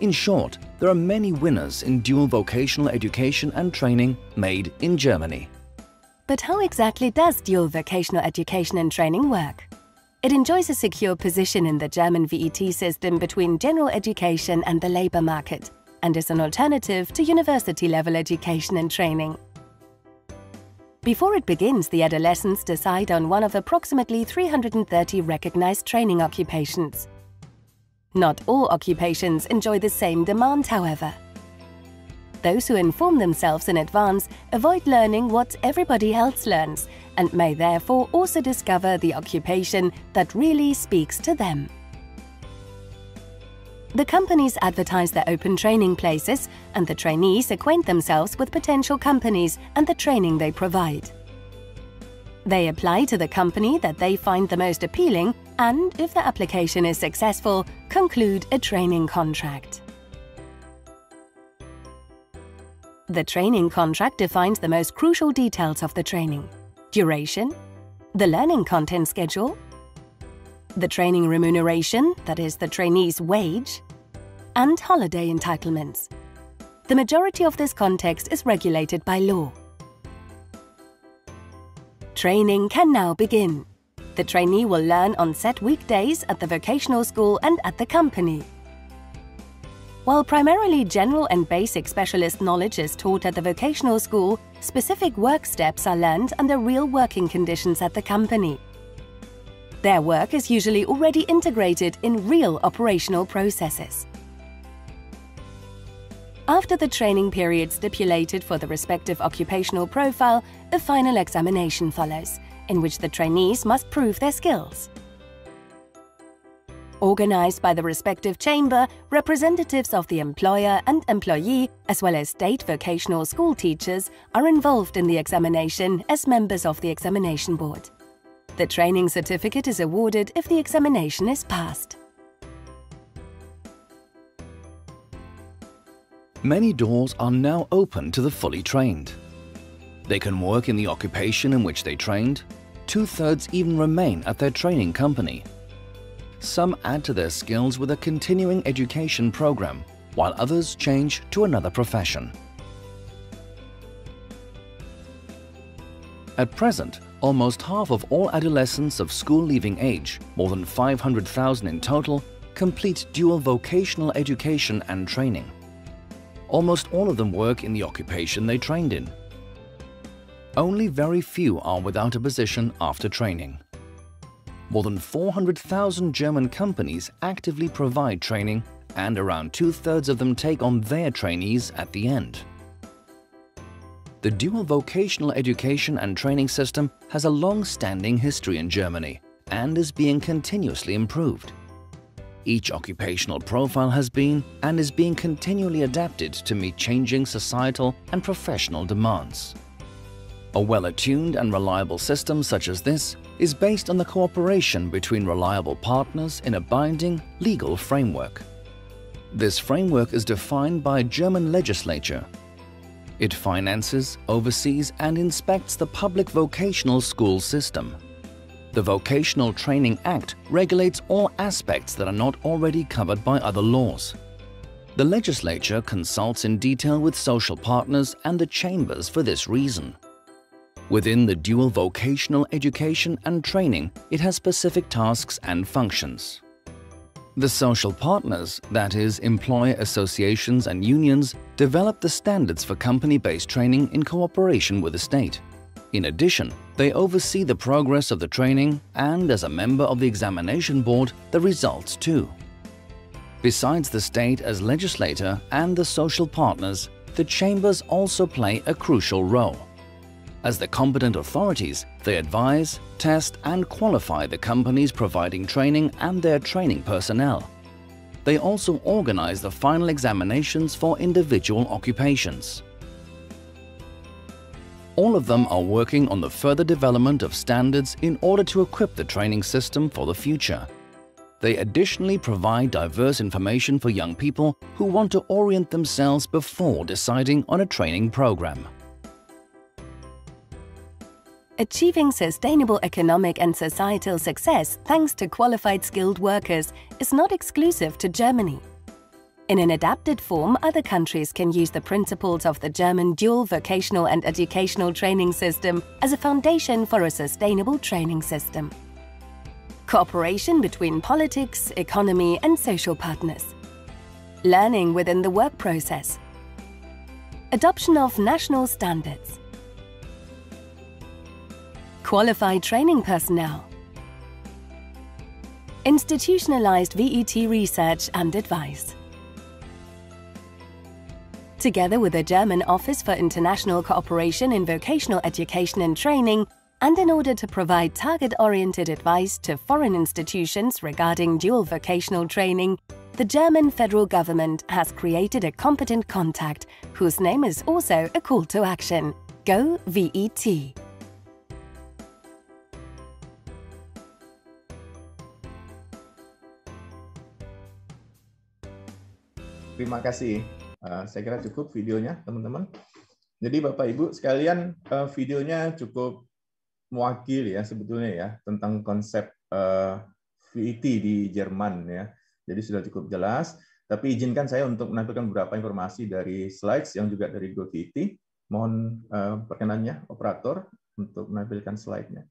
In short, there are many winners in dual vocational education and training made in Germany. But how exactly does dual vocational education and training work? It enjoys a secure position in the German VET system between general education and the labor market and is an alternative to university-level education and training. Before it begins, the adolescents decide on one of approximately 330 recognized training occupations. Not all occupations enjoy the same demand, however those who inform themselves in advance avoid learning what everybody else learns and may therefore also discover the occupation that really speaks to them. The companies advertise their open training places and the trainees acquaint themselves with potential companies and the training they provide. They apply to the company that they find the most appealing and, if the application is successful, conclude a training contract. The training contract defines the most crucial details of the training. Duration, the learning content schedule, the training remuneration, that is the trainee's wage, and holiday entitlements. The majority of this context is regulated by law. Training can now begin. The trainee will learn on set weekdays at the vocational school and at the company. While primarily general and basic specialist knowledge is taught at the vocational school, specific work steps are learned under real working conditions at the company. Their work is usually already integrated in real operational processes. After the training period stipulated for the respective occupational profile, a final examination follows, in which the trainees must prove their skills organised by the respective chamber, representatives of the employer and employee, as well as state vocational school teachers, are involved in the examination as members of the examination board. The training certificate is awarded if the examination is passed. Many doors are now open to the fully trained. They can work in the occupation in which they trained. Two-thirds even remain at their training company some add to their skills with a continuing education program, while others change to another profession. At present, almost half of all adolescents of school-leaving age, more than 500,000 in total, complete dual vocational education and training. Almost all of them work in the occupation they trained in. Only very few are without a position after training. More than 400,000 German companies actively provide training and around two-thirds of them take on their trainees at the end. The dual vocational education and training system has a long-standing history in Germany and is being continuously improved. Each occupational profile has been and is being continually adapted to meet changing societal and professional demands. A well-attuned and reliable system such as this is based on the cooperation between reliable partners in a binding legal framework. This framework is defined by German legislature. It finances, oversees and inspects the public vocational school system. The Vocational Training Act regulates all aspects that are not already covered by other laws. The legislature consults in detail with social partners and the chambers for this reason. Within the dual vocational education and training, it has specific tasks and functions. The social partners, that is, employer associations and unions, develop the standards for company-based training in cooperation with the state. In addition, they oversee the progress of the training and, as a member of the examination board, the results too. Besides the state as legislator and the social partners, the chambers also play a crucial role. As the competent authorities, they advise, test and qualify the companies providing training and their training personnel. They also organize the final examinations for individual occupations. All of them are working on the further development of standards in order to equip the training system for the future. They additionally provide diverse information for young people who want to orient themselves before deciding on a training program. Achieving sustainable economic and societal success thanks to qualified skilled workers is not exclusive to Germany. In an adapted form, other countries can use the principles of the German dual vocational and educational training system as a foundation for a sustainable training system. Cooperation between politics, economy and social partners. Learning within the work process. Adoption of national standards qualified training personnel, institutionalized VET research and advice. Together with the German Office for International Cooperation in Vocational Education and Training, and in order to provide target-oriented advice to foreign institutions regarding dual vocational training, the German federal government has created a competent contact whose name is also a call to action, Go VET. Terima kasih. Eh, saya kira cukup videonya, teman-teman. Jadi Bapak Ibu sekalian, eh, videonya cukup mewakili ya sebetulnya ya tentang konsep uh, eh, VIT e di Jerman ya. Jadi sudah cukup jelas. Tapi izinkan saya untuk menampilkan beberapa informasi dari slides yang juga dari GoVT. E Mohon perkenannya operator untuk menampilkan slide-nya.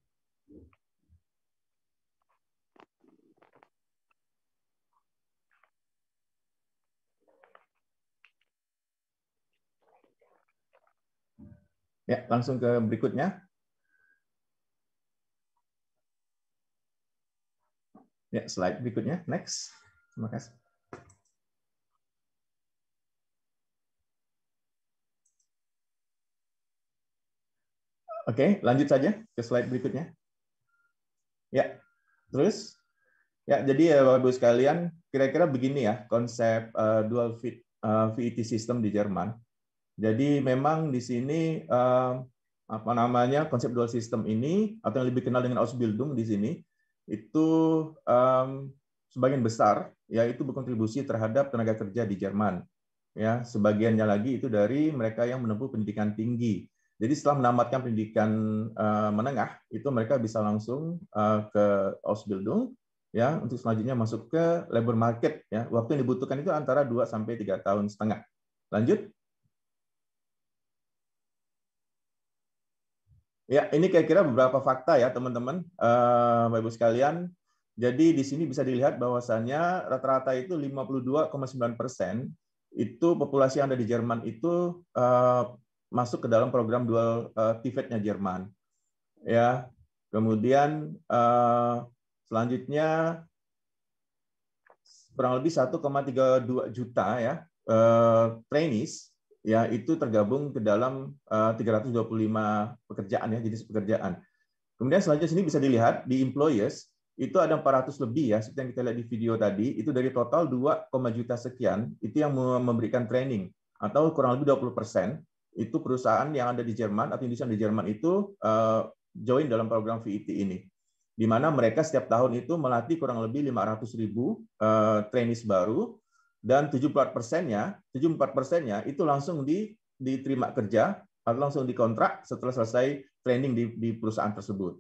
Ya, langsung ke berikutnya. Ya, slide berikutnya. Next. Terima kasih. Oke, lanjut saja ke slide berikutnya. Ya, terus. Ya, jadi ya Bapak-Ibu sekalian, kira-kira begini ya konsep uh, dual fit, uh, eh, VET system di Jerman. Jadi memang di sini eh, apa namanya konsep dual system ini atau yang lebih kenal dengan Ausbildung di sini itu um, sebagian besar yaitu berkontribusi terhadap tenaga kerja di Jerman. Ya, sebagiannya lagi itu dari mereka yang menempuh pendidikan tinggi. Jadi setelah menamatkan pendidikan uh, menengah itu mereka bisa langsung uh, ke Ausbildung ya untuk selanjutnya masuk ke labor market ya. Waktu yang dibutuhkan itu antara 2 sampai tiga tahun setengah. Lanjut. Ya, ini kira-kira beberapa fakta ya, teman-teman, uh, Bapak-Ibu sekalian. Jadi di sini bisa dilihat bahwasannya rata-rata itu 52,9 persen itu populasi yang ada di Jerman itu uh, masuk ke dalam program dual uh, eh, tvet Jerman. Ya, kemudian uh, selanjutnya kurang lebih 1,32 juta ya uh, trainees ya itu tergabung ke dalam eh, uh, 325 pekerjaan ya jenis pekerjaan. Kemudian selanjutnya sini bisa dilihat di employers itu ada 400 lebih ya seperti yang kita lihat di video tadi itu dari total 2, juta sekian itu yang memberikan training atau kurang lebih 20 persen itu perusahaan yang ada di Jerman atau Indonesia di Jerman itu eh, join dalam program VIT ini di mana mereka setiap tahun itu melatih kurang lebih 500 ribu uh, trainees baru dan 74 persennya, 74 persennya itu langsung di, diterima kerja atau langsung dikontrak setelah selesai training di, di perusahaan tersebut.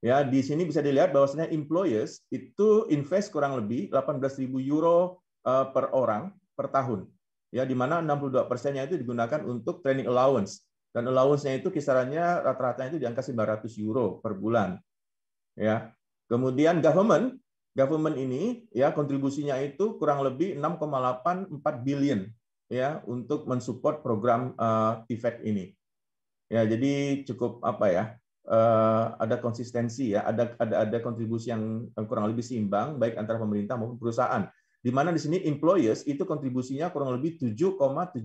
Ya, di sini bisa dilihat bahwasanya employers itu invest kurang lebih 18.000 euro eh, per orang per tahun. Ya, di mana 62 persennya itu digunakan untuk training allowance dan allowancenya itu kisarannya rata-rata itu di angka 900 euro per bulan. Ya. Kemudian government government ini ya kontribusinya itu kurang lebih 6,84 billion ya untuk mensupport program uh, eh, TVET ini. Ya, jadi cukup apa ya? Uh, ada konsistensi ya, ada ada ada kontribusi yang eh, kurang lebih seimbang baik antara pemerintah maupun perusahaan. Di mana di sini employers itu kontribusinya kurang lebih 7,7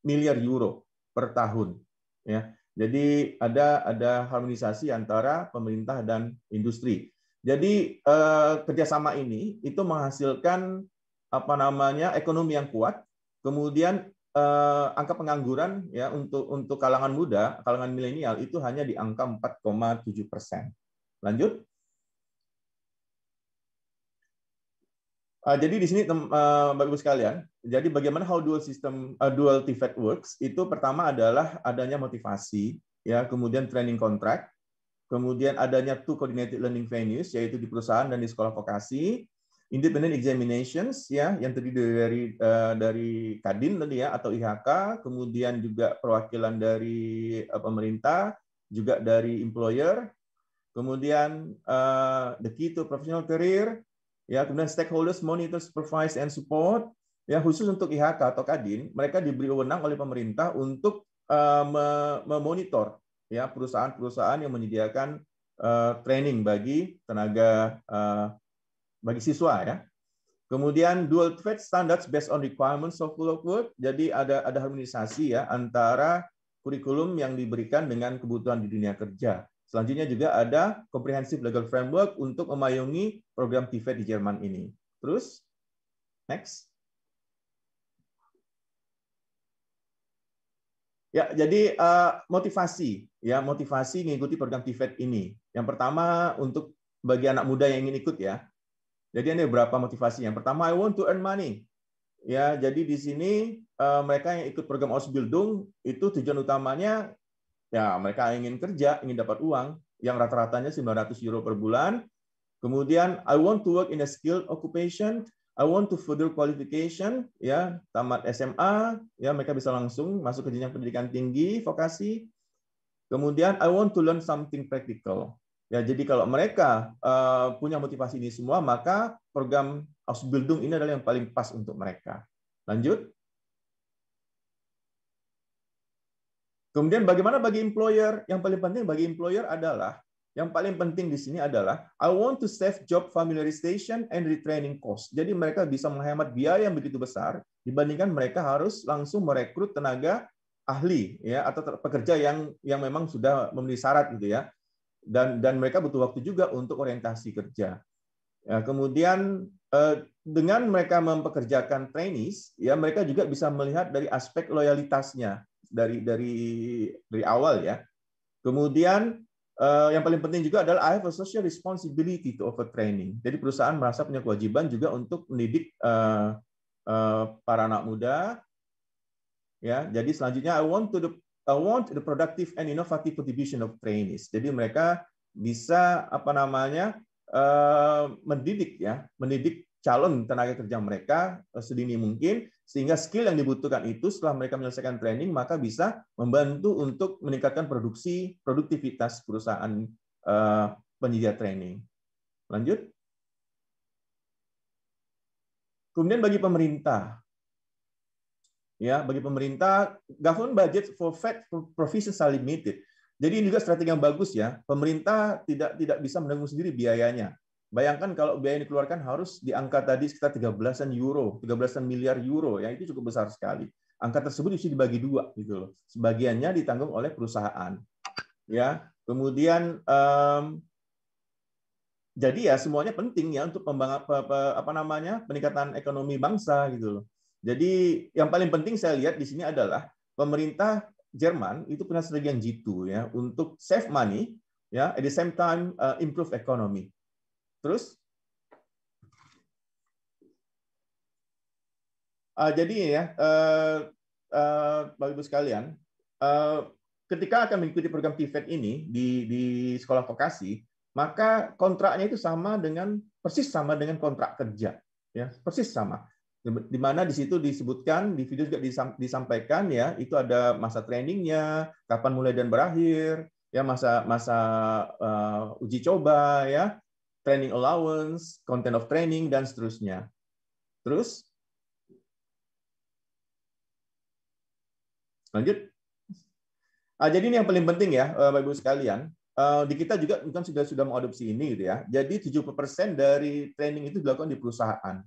miliar euro per tahun ya. Jadi ada ada harmonisasi antara pemerintah dan industri. Jadi eh, kerjasama ini itu menghasilkan apa namanya ekonomi yang kuat, kemudian eh, angka pengangguran ya untuk untuk kalangan muda, kalangan milenial itu hanya di angka 4,7 persen. Lanjut. Ah, jadi di sini eh, Bapak Ibu sekalian, jadi bagaimana how dual system dual TVET works itu pertama adalah adanya motivasi ya, kemudian training contract, Kemudian adanya two coordinated learning venues, yaitu di perusahaan dan di sekolah vokasi. Independent examinations ya yang terdiri dari uh, dari Kadin tadi ya atau IHK, kemudian juga perwakilan dari uh, pemerintah, juga dari employer, kemudian uh, the key to professional career, ya kemudian stakeholders monitor, supervise and support, ya khusus untuk IHK atau Kadin, mereka diberi wewenang oleh pemerintah untuk uh, memonitor ya perusahaan-perusahaan yang menyediakan uh, training bagi tenaga uh, bagi siswa ya. Kemudian dual trade standards based on requirements of full of work. Jadi ada ada harmonisasi ya antara kurikulum yang diberikan dengan kebutuhan di dunia kerja. Selanjutnya juga ada comprehensive legal framework untuk memayungi program TVET di Jerman ini. Terus next. Ya, jadi uh, motivasi, ya motivasi mengikuti program TVET ini. Yang pertama untuk bagi anak muda yang ingin ikut ya. Jadi ada beberapa motivasi. Yang pertama, I want to earn money. Ya, jadi di sini uh, mereka yang ikut program Ausbildung itu tujuan utamanya ya mereka ingin kerja, ingin dapat uang yang rata-ratanya 900 euro per bulan. Kemudian I want to work in a skilled occupation I want to further qualification, ya tamat SMA, ya mereka bisa langsung masuk ke jenjang pendidikan tinggi, vokasi. Kemudian I want to learn something practical. Ya, jadi kalau mereka uh, punya motivasi ini semua, maka program Ausbildung ini adalah yang paling pas untuk mereka. Lanjut. Kemudian bagaimana bagi employer? Yang paling penting bagi employer adalah yang paling penting di sini adalah I want to save job familiarization and retraining cost. Jadi mereka bisa menghemat biaya yang begitu besar dibandingkan mereka harus langsung merekrut tenaga ahli ya atau pekerja yang yang memang sudah memenuhi syarat gitu ya. Dan dan mereka butuh waktu juga untuk orientasi kerja. Ya, kemudian eh, dengan mereka mempekerjakan trainees, ya mereka juga bisa melihat dari aspek loyalitasnya dari dari dari awal ya. Kemudian Uh, yang paling penting juga adalah I have a social responsibility to offer training. Jadi perusahaan merasa punya kewajiban juga untuk mendidik uh, uh, para anak muda. Ya, jadi selanjutnya I want to the I want the productive and innovative contribution of trainees. Jadi mereka bisa apa namanya uh, mendidik ya, mendidik calon tenaga kerja mereka eh, sedini mungkin sehingga skill yang dibutuhkan itu setelah mereka menyelesaikan training maka bisa membantu untuk meningkatkan produksi produktivitas perusahaan eh, penyedia training. Lanjut. Kemudian bagi pemerintah, ya bagi pemerintah, government budget for fed provisions are limited. Jadi ini juga strategi yang bagus ya. Pemerintah tidak tidak bisa menanggung sendiri biayanya. Bayangkan kalau biaya yang dikeluarkan harus di angka tadi sekitar 13-an euro, 13-an miliar euro, yang itu cukup besar sekali. Angka tersebut bisa dibagi dua gitu loh. Sebagiannya ditanggung oleh perusahaan. Ya, kemudian um, jadi ya semuanya penting ya untuk pembang apa, namanya peningkatan ekonomi bangsa gitu loh. Jadi yang paling penting saya lihat di sini adalah pemerintah Jerman itu punya strategi yang jitu ya untuk save money ya at the same time uh, improve economy Terus? Uh, jadi ya, uh, uh, Bapak Ibu sekalian, uh, ketika akan mengikuti program TVET ini di, di sekolah vokasi, maka kontraknya itu sama dengan persis sama dengan kontrak kerja, ya persis sama. Di mana di situ disebutkan di video juga disampaikan ya, itu ada masa trainingnya, kapan mulai dan berakhir, ya masa masa uh, uji coba ya, training allowance, content of training, dan seterusnya. Terus, lanjut. Ah, jadi ini yang paling penting ya, eh, Bapak-Ibu sekalian. Eh, di kita juga bukan sudah sudah mengadopsi ini gitu ya. Jadi 70% dari training itu dilakukan di perusahaan.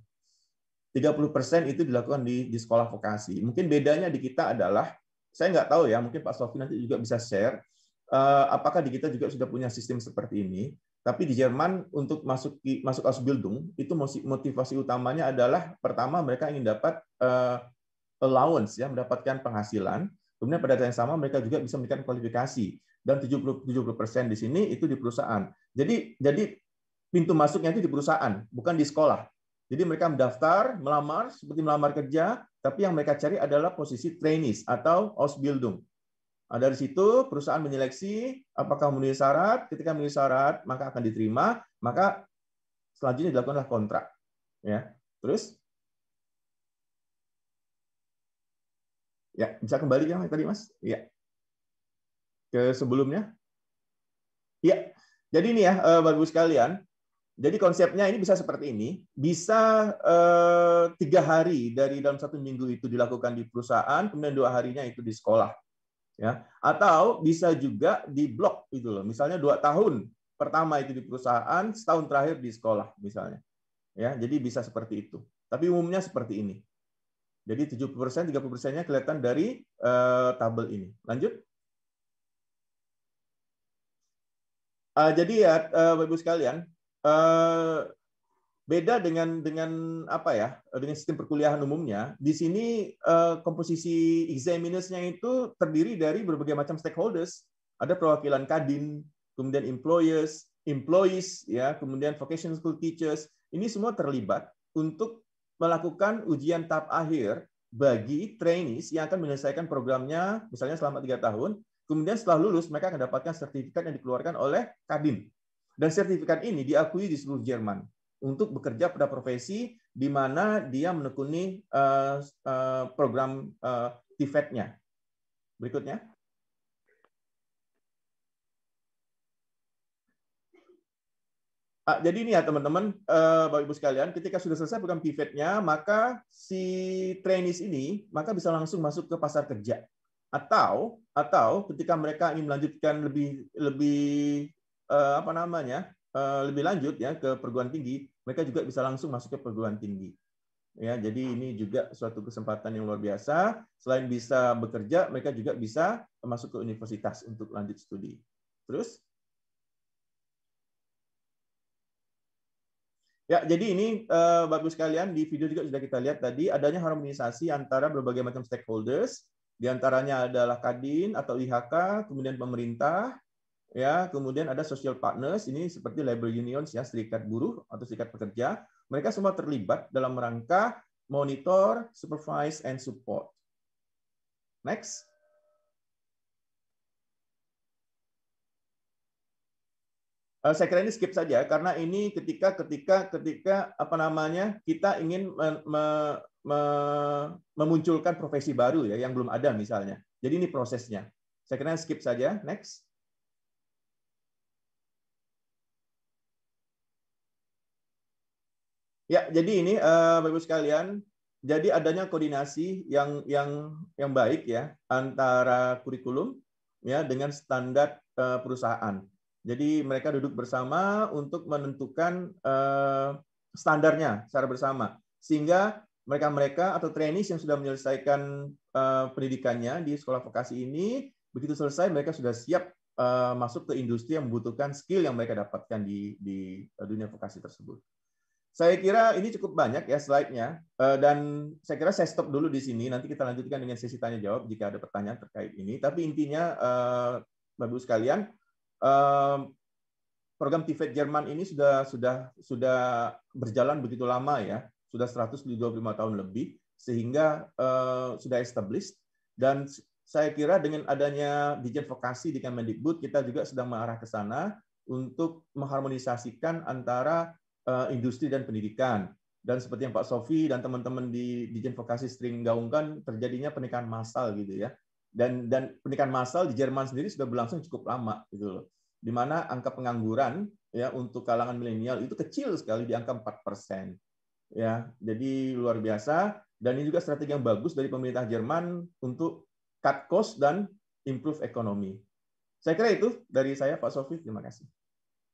30% itu dilakukan di, di sekolah vokasi. Mungkin bedanya di kita adalah, saya nggak tahu ya, mungkin Pak Sofi nanti juga bisa share, eh, apakah di kita juga sudah punya sistem seperti ini. Tapi di Jerman untuk masuk di, masuk Ausbildung itu motivasi utamanya adalah pertama mereka ingin dapat uh, allowance ya mendapatkan penghasilan. Kemudian pada saat yang sama mereka juga bisa memberikan kualifikasi dan 70 70% di sini itu di perusahaan. Jadi jadi pintu masuknya itu di perusahaan, bukan di sekolah. Jadi mereka mendaftar, melamar seperti melamar kerja, tapi yang mereka cari adalah posisi trainees atau Ausbildung. Nah, dari situ perusahaan menyeleksi apakah memenuhi syarat. Ketika memenuhi syarat, maka akan diterima. Maka selanjutnya dilakukanlah kontrak. Ya, terus ya bisa kembali yang tadi mas. Ya ke sebelumnya. Ya, jadi ini ya, eh, bagus sekalian. Jadi konsepnya ini bisa seperti ini, bisa eh, tiga hari dari dalam satu minggu itu dilakukan di perusahaan, kemudian dua harinya itu di sekolah ya atau bisa juga di blok gitu loh misalnya dua tahun pertama itu di perusahaan setahun terakhir di sekolah misalnya ya jadi bisa seperti itu tapi umumnya seperti ini jadi 70% 30%-nya kelihatan dari uh, tabel ini lanjut uh, jadi ya uh, eh, Bapak Ibu sekalian uh, beda dengan dengan apa ya dengan sistem perkuliahan umumnya di sini eh, komposisi examinersnya itu terdiri dari berbagai macam stakeholders ada perwakilan kadin kemudian employers employees ya kemudian vocational school teachers ini semua terlibat untuk melakukan ujian tahap akhir bagi trainees yang akan menyelesaikan programnya misalnya selama tiga tahun kemudian setelah lulus mereka akan mendapatkan sertifikat yang dikeluarkan oleh kadin dan sertifikat ini diakui di seluruh Jerman untuk bekerja pada profesi di mana dia menekuni uh, uh, program uh, eh, TVET-nya. Berikutnya. Ah, jadi ini ya teman-teman, uh, Bapak Ibu sekalian, ketika sudah selesai program TVET-nya, maka si trainees ini maka bisa langsung masuk ke pasar kerja. Atau atau ketika mereka ingin melanjutkan lebih lebih uh, apa namanya? lebih lanjut ya ke perguruan tinggi, mereka juga bisa langsung masuk ke perguruan tinggi. Ya, jadi ini juga suatu kesempatan yang luar biasa. Selain bisa bekerja, mereka juga bisa masuk ke universitas untuk lanjut studi. Terus, Ya, jadi ini uh, eh, bagus sekalian di video juga sudah kita lihat tadi adanya harmonisasi antara berbagai macam stakeholders, diantaranya adalah Kadin atau IHK, kemudian pemerintah, ya kemudian ada social partners ini seperti labor union ya serikat buruh atau serikat pekerja mereka semua terlibat dalam rangka monitor supervise and support next eh, saya kira ini skip saja karena ini ketika ketika ketika apa namanya kita ingin me, me, me, memunculkan profesi baru ya yang belum ada misalnya jadi ini prosesnya saya kira skip saja next Ya, jadi ini uh, eh, Bapak Ibu sekalian, jadi adanya koordinasi yang yang yang baik ya antara kurikulum ya dengan standar uh, perusahaan. Jadi mereka duduk bersama untuk menentukan uh, standarnya secara bersama sehingga mereka-mereka atau trainees yang sudah menyelesaikan uh, pendidikannya di sekolah vokasi ini begitu selesai mereka sudah siap uh, masuk ke industri yang membutuhkan skill yang mereka dapatkan di di dunia vokasi tersebut. Saya kira ini cukup banyak ya slide-nya eh, dan saya kira saya stop dulu di sini. Nanti kita lanjutkan dengan sesi tanya jawab jika ada pertanyaan terkait ini. Tapi intinya, eh, Bapak-Ibu sekalian, eh, program TVET Jerman ini sudah sudah sudah berjalan begitu lama ya, sudah 125 tahun lebih sehingga sudah established dan saya kira dengan adanya Dijen Vokasi di Kemendikbud kita juga sedang mengarah ke sana untuk mengharmonisasikan antara Eh, industri dan pendidikan. Dan seperti yang Pak Sofi dan teman-teman di Dijen Vokasi sering gaungkan, terjadinya pernikahan massal gitu ya. Dan dan pernikahan massal di Jerman sendiri sudah berlangsung cukup lama gitu loh. Di mana angka pengangguran ya untuk kalangan milenial itu kecil sekali di angka 4%. Ya, jadi luar biasa dan ini juga strategi yang bagus dari pemerintah Jerman untuk cut cost dan improve ekonomi. Saya kira itu dari saya Pak Sofi, terima kasih.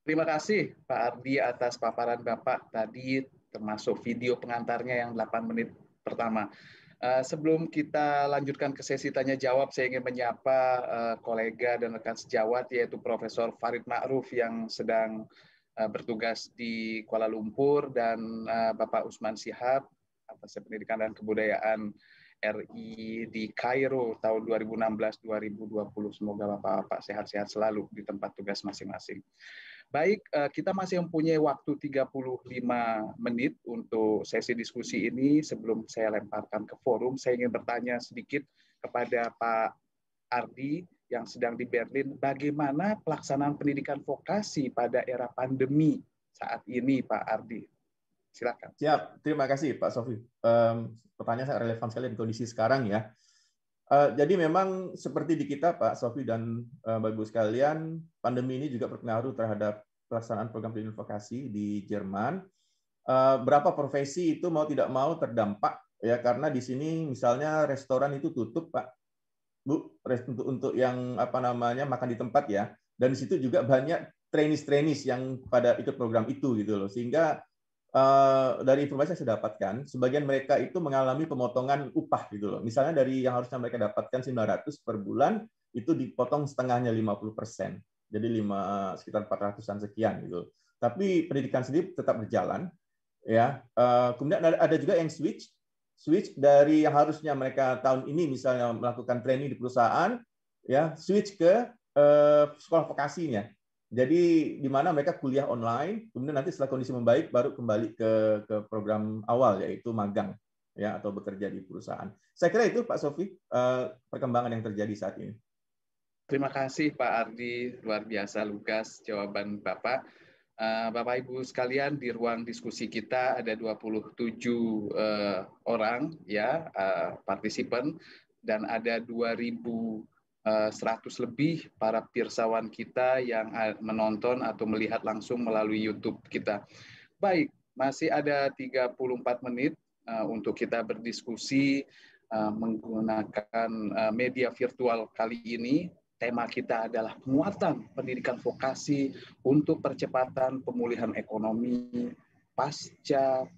Terima kasih Pak Ardi atas paparan Bapak tadi termasuk video pengantarnya yang 8 menit pertama. Eh, sebelum kita lanjutkan ke sesi tanya jawab, saya ingin menyapa eh, kolega dan rekan sejawat yaitu Profesor Farid Ma'ruf yang sedang eh, bertugas di Kuala Lumpur dan Bapak Usman Sihab atas pendidikan dan kebudayaan RI di Kairo tahun 2016-2020. Semoga Bapak-Bapak sehat-sehat selalu di tempat tugas masing-masing. Baik, eh, kita masih mempunyai waktu 35 menit untuk sesi diskusi ini. Sebelum saya lemparkan ke forum, saya ingin bertanya sedikit kepada Pak Ardi yang sedang di Berlin, bagaimana pelaksanaan pendidikan vokasi pada era pandemi saat ini, Pak Ardi? Silakan. Siap, terima kasih Pak Sofi. pertanyaan sangat relevan sekali di kondisi sekarang ya. Uh, jadi memang seperti di kita, Pak Sofi dan uh, Bapak Ibu sekalian, pandemi ini juga berpengaruh terhadap pelaksanaan program pendidikan vokasi di Jerman. Uh, berapa profesi itu mau tidak mau terdampak ya karena di sini misalnya restoran itu tutup, Pak. Bu, untuk untuk yang apa namanya makan di tempat ya. Dan di situ juga banyak trainees-trainees yang pada ikut program itu gitu loh. Sehingga Eh, dari informasi yang saya dapatkan, sebagian mereka itu mengalami pemotongan upah gitu loh. Misalnya dari yang harusnya mereka dapatkan 900 per bulan itu dipotong setengahnya 50%. persen, Jadi lima sekitar 400-an sekian gitu. Tapi pendidikan sendiri tetap berjalan ya. Eh, kemudian ada, juga yang switch switch dari yang harusnya mereka tahun ini misalnya melakukan training di perusahaan ya, switch ke uh, sekolah vokasinya jadi di mana mereka kuliah online, kemudian nanti setelah kondisi membaik baru kembali ke, ke program awal yaitu magang ya atau bekerja di perusahaan. Saya kira itu Pak Sofi eh, perkembangan yang terjadi saat ini. Terima kasih Pak Ardi, luar biasa lugas jawaban Bapak. Eh, Bapak Ibu sekalian di ruang diskusi kita ada 27 eh, orang ya partisipan dan ada 2000 100 eh, lebih para pirsawan kita yang eh, menonton atau melihat langsung melalui YouTube kita. Baik, masih ada 34 menit eh, untuk kita berdiskusi menggunakan media virtual kali ini. Tema kita adalah penguatan pendidikan vokasi untuk percepatan pemulihan ekonomi pasca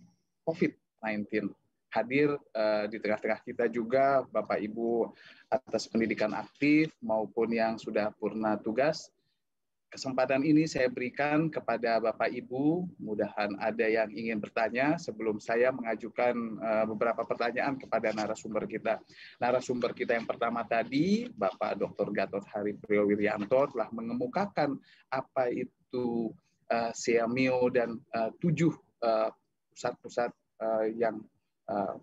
COVID-19 hadir uh, di tengah-tengah kita juga Bapak Ibu atas pendidikan aktif maupun yang sudah purna tugas. Kesempatan ini saya berikan kepada Bapak Ibu, mudahan ada yang ingin bertanya sebelum saya mengajukan uh, beberapa pertanyaan kepada narasumber kita. Narasumber kita yang pertama tadi, Bapak Dr. Gatot Hari Priowiryanto telah mengemukakan apa itu uh, eh, Siamio dan uh, tujuh pusat-pusat uh, yang Eh,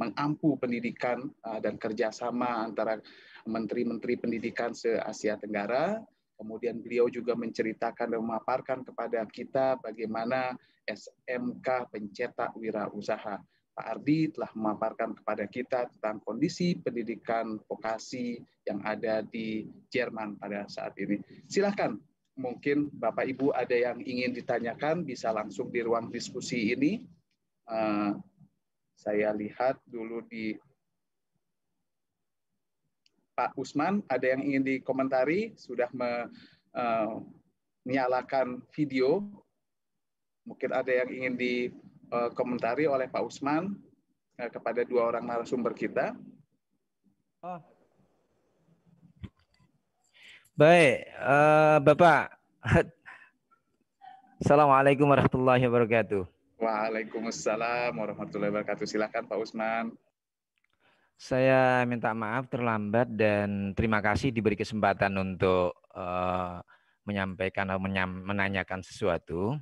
mengampu pendidikan eh, dan kerjasama antara menteri-menteri pendidikan se-Asia Tenggara. Kemudian beliau juga menceritakan dan memaparkan kepada kita bagaimana SMK pencetak wirausaha. Pak Ardi telah memaparkan kepada kita tentang kondisi pendidikan vokasi yang ada di Jerman pada saat ini. Silahkan, mungkin Bapak Ibu ada yang ingin ditanyakan, bisa langsung di ruang diskusi ini. Eh, saya lihat dulu di Pak Usman, ada yang ingin dikomentari, sudah eh, menyalakan video. Mungkin ada yang ingin dikomentari eh, oleh Pak Usman eh, kepada dua orang narasumber kita. Ah. Baik, Bapak. Assalamualaikum warahmatullahi wabarakatuh. Waalaikumsalam warahmatullahi wabarakatuh. Silakan Pak Usman. Saya minta maaf terlambat dan terima kasih diberi kesempatan untuk uh, menyampaikan atau menyam, menanyakan sesuatu.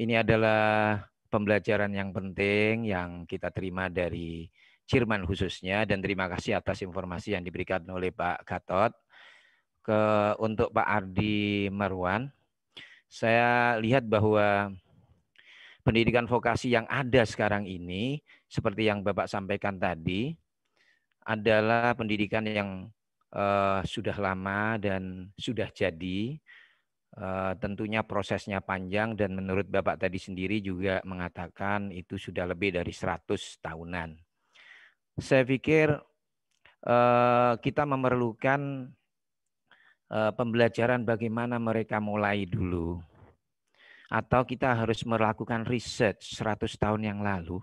Ini adalah pembelajaran yang penting yang kita terima dari Cirman khususnya dan terima kasih atas informasi yang diberikan oleh Pak Gatot ke untuk Pak Ardi Marwan. Saya lihat bahwa pendidikan vokasi yang ada sekarang ini, seperti yang Bapak sampaikan tadi, adalah pendidikan yang uh, sudah lama dan sudah jadi. Uh, tentunya prosesnya panjang dan menurut Bapak tadi sendiri juga mengatakan itu sudah lebih dari 100 tahunan. Saya pikir uh, kita memerlukan uh, pembelajaran bagaimana mereka mulai dulu atau kita harus melakukan riset 100 tahun yang lalu,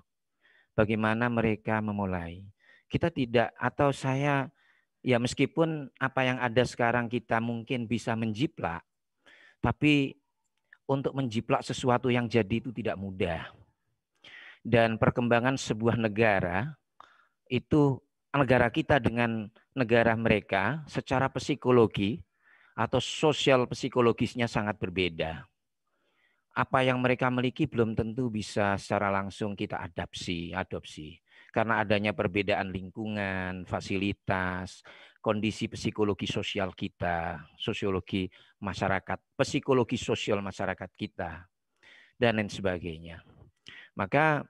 bagaimana mereka memulai. Kita tidak, atau saya, ya meskipun apa yang ada sekarang kita mungkin bisa menjiplak, tapi untuk menjiplak sesuatu yang jadi itu tidak mudah. Dan perkembangan sebuah negara itu negara kita dengan negara mereka secara psikologi atau sosial psikologisnya sangat berbeda apa yang mereka miliki belum tentu bisa secara langsung kita adapsi, adopsi. Karena adanya perbedaan lingkungan, fasilitas, kondisi psikologi sosial kita, sosiologi masyarakat, psikologi sosial masyarakat kita, dan lain sebagainya. Maka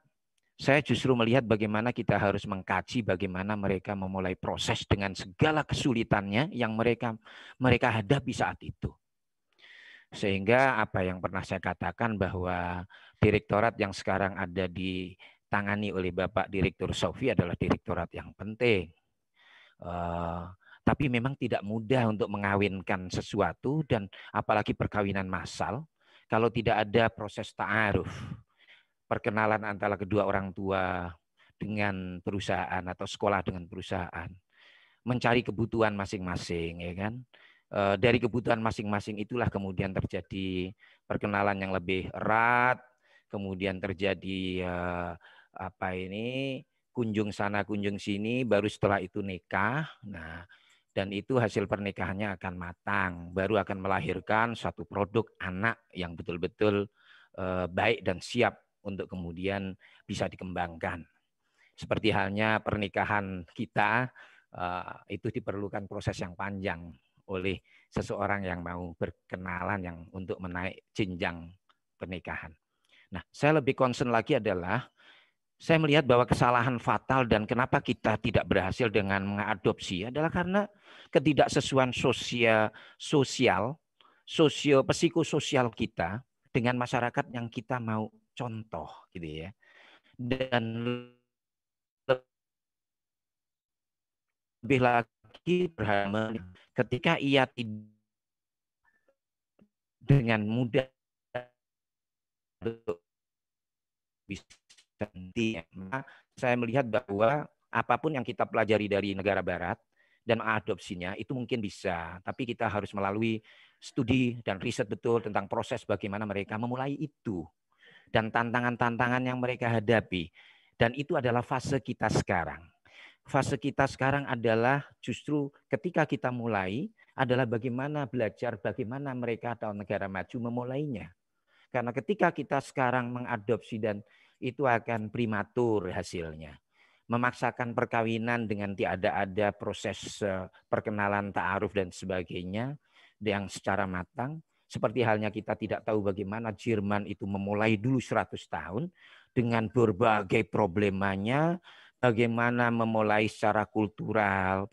saya justru melihat bagaimana kita harus mengkaji bagaimana mereka memulai proses dengan segala kesulitannya yang mereka mereka hadapi saat itu. Sehingga apa yang pernah saya katakan bahwa direktorat yang sekarang ada ditangani oleh Bapak Direktur Sofi adalah direktorat yang penting. Uh, tapi memang tidak mudah untuk mengawinkan sesuatu dan apalagi perkawinan massal kalau tidak ada proses ta'aruf. Perkenalan antara kedua orang tua dengan perusahaan atau sekolah dengan perusahaan. Mencari kebutuhan masing-masing ya kan. Eh, dari kebutuhan masing-masing itulah kemudian terjadi perkenalan yang lebih erat, kemudian terjadi eh, apa ini kunjung sana kunjung sini, baru setelah itu nikah. Nah, dan itu hasil pernikahannya akan matang, baru akan melahirkan satu produk anak yang betul-betul eh, baik dan siap untuk kemudian bisa dikembangkan. Seperti halnya pernikahan kita itu diperlukan proses yang panjang oleh seseorang yang mau berkenalan yang untuk menaik jenjang pernikahan. Nah, saya lebih concern lagi adalah saya melihat bahwa kesalahan fatal dan kenapa kita tidak berhasil dengan mengadopsi adalah karena ketidaksesuaian sosial sosial sosio psikososial kita dengan masyarakat yang kita mau contoh gitu ya. Dan lebih lagi berharap Ketika ia dengan mudah bisa ya. saya melihat bahwa apapun yang kita pelajari dari negara barat dan adopsinya itu mungkin bisa, tapi kita harus melalui studi dan riset betul tentang proses bagaimana mereka memulai itu dan tantangan-tantangan yang mereka hadapi. Dan itu adalah fase kita sekarang fase kita sekarang adalah justru ketika kita mulai adalah bagaimana belajar bagaimana mereka atau negara maju memulainya. Karena ketika kita sekarang mengadopsi dan itu akan primatur hasilnya. Memaksakan perkawinan dengan tiada ada proses eh, perkenalan ta'aruf dan sebagainya yang secara matang. Seperti halnya kita tidak tahu bagaimana Jerman itu memulai dulu 100 tahun dengan berbagai problemanya, bagaimana memulai secara kultural,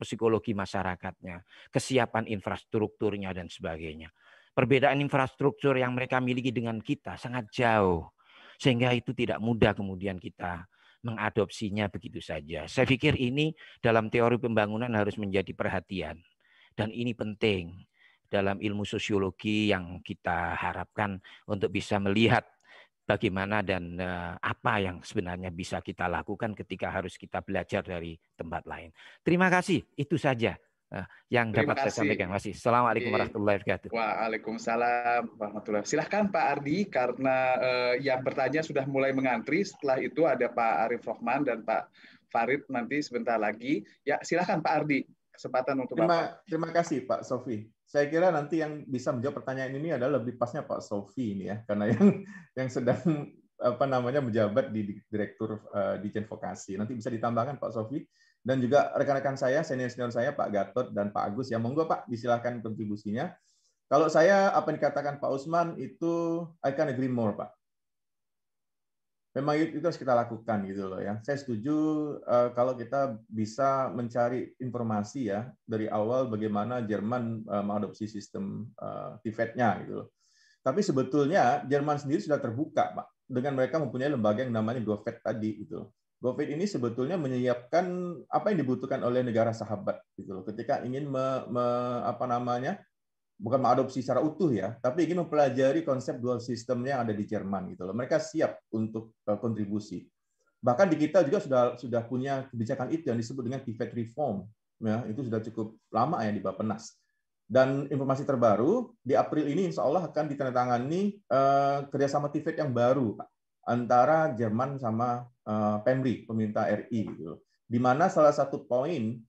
psikologi masyarakatnya, kesiapan infrastrukturnya dan sebagainya. Perbedaan infrastruktur yang mereka miliki dengan kita sangat jauh. Sehingga itu tidak mudah kemudian kita mengadopsinya begitu saja. Saya pikir ini dalam teori pembangunan harus menjadi perhatian. Dan ini penting dalam ilmu sosiologi yang kita harapkan untuk bisa melihat bagaimana dan eh, apa yang sebenarnya bisa kita lakukan ketika harus kita belajar dari tempat lain. Terima kasih, itu saja eh, yang Terima dapat kasih. saya sampaikan. Masih. Assalamualaikum warahmatullahi wabarakatuh. Waalaikumsalam warahmatullahi Silahkan Pak Ardi, karena uh, yang bertanya sudah mulai mengantri. Setelah itu ada Pak Arif Rohman dan Pak Farid nanti sebentar lagi. Ya, silahkan Pak Ardi, kesempatan untuk terima, Bapak. Terima kasih Pak Sofi saya kira nanti yang bisa menjawab pertanyaan ini adalah lebih pasnya Pak Sofi ini ya, karena yang yang sedang apa namanya menjabat di direktur uh, eh, di Vokasi. Nanti bisa ditambahkan Pak Sofi dan juga rekan-rekan saya, senior-senior saya Pak Gatot dan Pak Agus ya. Monggo Pak, disilahkan kontribusinya. Kalau saya apa yang dikatakan Pak Usman itu I can agree more Pak memang itu harus kita lakukan gitu loh ya. Saya setuju uh, kalau kita bisa mencari informasi ya dari awal bagaimana Jerman uh, mengadopsi sistem uh, eh, TVET-nya gitu loh. Tapi sebetulnya Jerman sendiri sudah terbuka Pak dengan mereka mempunyai lembaga yang namanya GoFed tadi gitu loh. GoFed ini sebetulnya menyiapkan apa yang dibutuhkan oleh negara sahabat gitu loh. Ketika ingin me, me, apa namanya bukan mengadopsi secara utuh ya, tapi ingin mempelajari konsep dual system yang ada di Jerman gitu loh. Mereka siap untuk eh, kontribusi. Bahkan di kita juga sudah sudah punya kebijakan itu yang disebut dengan defect Reform. Ya, itu sudah cukup lama ya di Bappenas. Dan informasi terbaru di April ini insya Allah akan ditandatangani eh, kerjasama TVET yang baru antara Jerman sama eh, Pemri, pemerintah RI gitu. Di mana salah satu poin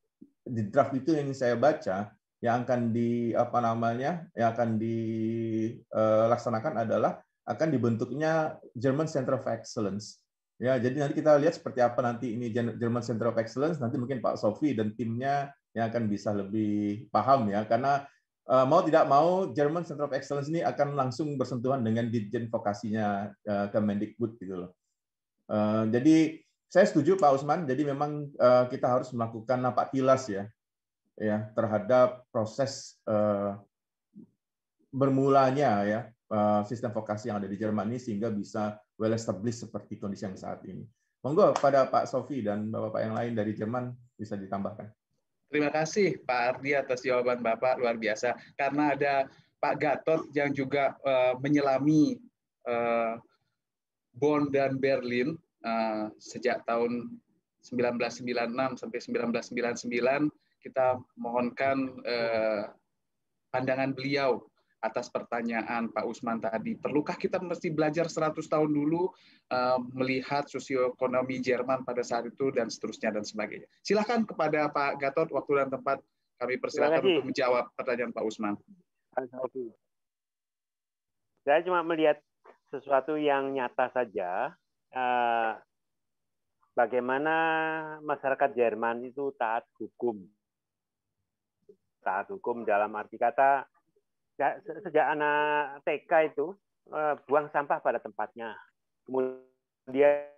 di draft itu yang saya baca yang akan di apa namanya yang akan dilaksanakan eh, adalah akan dibentuknya German Center of Excellence. Ya, jadi nanti kita lihat seperti apa nanti ini German Center of Excellence. Nanti mungkin Pak Sofi dan timnya yang akan bisa lebih paham ya, karena eh, mau tidak mau German Center of Excellence ini akan langsung bersentuhan dengan dirjen vokasinya eh, Kemendikbud gitu loh. Jadi saya setuju Pak Usman. Jadi memang kita harus melakukan napak tilas ya ya terhadap proses eh, bermulanya ya eh, sistem vokasi yang ada di Jerman ini sehingga bisa well established seperti kondisi yang saat ini. Monggo pada Pak Sofi dan Bapak-bapak yang lain dari Jerman bisa ditambahkan. Terima kasih Pak Ardi atas jawaban Bapak luar biasa karena ada Pak Gatot yang juga uh, menyelami uh, Bonn dan Berlin uh, sejak tahun 1996 sampai 1999 kita mohonkan eh, pandangan beliau atas pertanyaan Pak Usman tadi. Perlukah kita mesti belajar 100 tahun dulu eh, melihat sosioekonomi Jerman pada saat itu dan seterusnya dan sebagainya. Silahkan kepada Pak Gatot waktu dan tempat kami persilakan untuk menjawab pertanyaan Pak Usman. Saya cuma melihat sesuatu yang nyata saja. Eh, bagaimana masyarakat Jerman itu taat hukum taat hukum dalam arti kata sejak anak TK itu eh, buang sampah pada tempatnya. Kemudian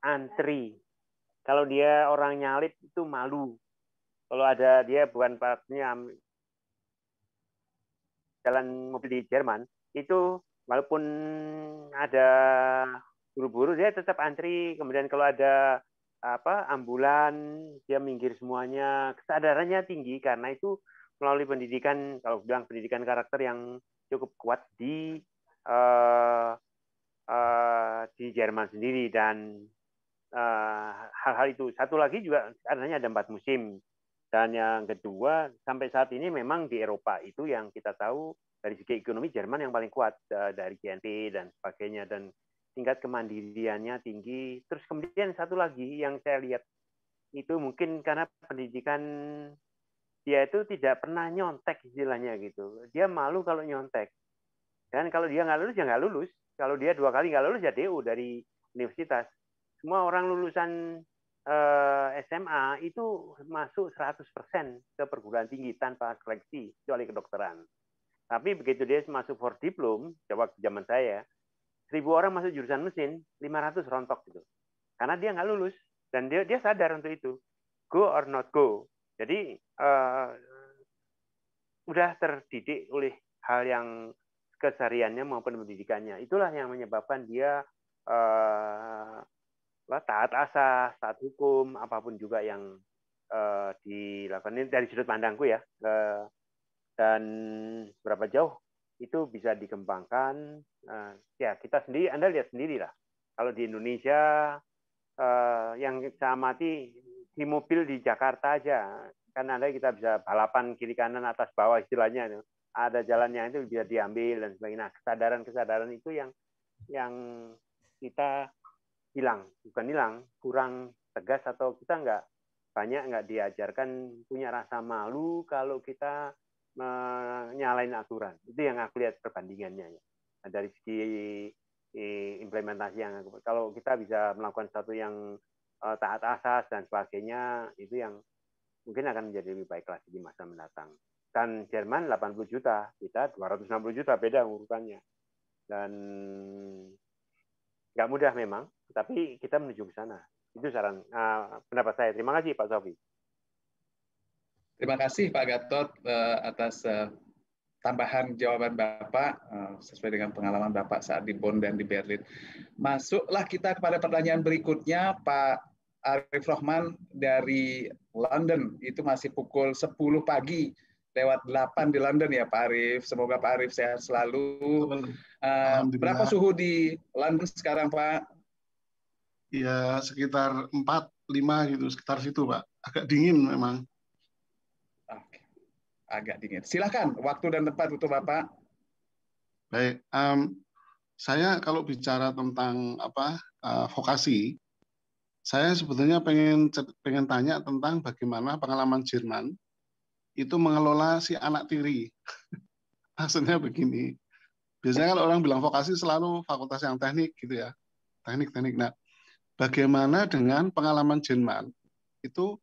antri. Kalau dia orang nyalip itu malu. Kalau ada dia bukan partnya jalan mobil di Jerman, itu walaupun ada buru-buru dia tetap antri. Kemudian kalau ada apa ambulan dia minggir semuanya kesadarannya tinggi karena itu melalui pendidikan kalau bilang pendidikan karakter yang cukup kuat di uh, uh, di Jerman sendiri dan eh, hal-hal uh, itu satu lagi juga adanya ada empat musim dan yang kedua sampai saat ini memang di Eropa itu yang kita tahu dari segi ekonomi Jerman yang paling kuat uh, dari GNP dan sebagainya dan tingkat kemandiriannya tinggi. Terus kemudian satu lagi yang saya lihat itu mungkin karena pendidikan dia itu tidak pernah nyontek istilahnya gitu. Dia malu kalau nyontek. Dan kalau dia nggak lulus, ya nggak lulus. Kalau dia dua kali nggak lulus, ya DU dari universitas. Semua orang lulusan eh, SMA itu masuk 100% ke perguruan tinggi tanpa seleksi, kecuali kedokteran. Tapi begitu dia masuk for diplom, jawab zaman saya, seribu orang masuk jurusan mesin, 500 rontok gitu. Karena dia nggak lulus dan dia dia sadar untuk itu. Go or not go. Jadi uh, udah terdidik oleh hal yang kesehariannya maupun pendidikannya. Itulah yang menyebabkan dia uh, taat asas, taat hukum, apapun juga yang uh, dilakukan ini dari sudut pandangku ya. Uh, dan berapa jauh itu bisa dikembangkan. Eh, ya kita sendiri, Anda lihat sendiri lah. Kalau di Indonesia eh, yang saya amati di mobil di Jakarta aja, kan Anda kita bisa balapan kiri kanan atas bawah istilahnya. Ada jalan yang itu bisa diambil dan sebagainya. Nah, kesadaran-kesadaran itu yang yang kita hilang, bukan hilang, kurang tegas atau kita nggak banyak nggak diajarkan punya rasa malu kalau kita menyalain aturan. Itu yang aku lihat perbandingannya ya. Nah, dari segi eh, implementasi yang aku, kalau kita bisa melakukan satu yang uh, taat asas dan sebagainya itu yang mungkin akan menjadi lebih baik lagi di masa mendatang. dan Jerman 80 juta, kita 260 juta beda urutannya. Dan nggak mudah memang, tapi kita menuju ke sana. Itu saran uh, pendapat saya. Terima kasih Pak Sofi. Terima kasih Pak Gatot eh, atas eh, tambahan jawaban Bapak eh, sesuai dengan pengalaman Bapak saat di Bonn dan di Berlin. Masuklah kita kepada pertanyaan berikutnya Pak Arif Rohman dari London itu masih pukul 10 pagi lewat 8 di London ya Pak Arif. Semoga Pak Arif sehat selalu. Uh, berapa suhu di London sekarang Pak? Ya sekitar 4, 5 gitu, sekitar situ Pak. Agak dingin memang agak dingin. Silahkan, waktu dan tempat untuk Bapak. Baik, um, saya kalau bicara tentang apa uh, vokasi, saya sebetulnya pengen pengen tanya tentang bagaimana pengalaman Jerman itu mengelola si anak tiri. Maksudnya begini, biasanya kalau orang bilang vokasi selalu fakultas yang teknik gitu ya, teknik-teknik. Nah, bagaimana dengan pengalaman Jerman itu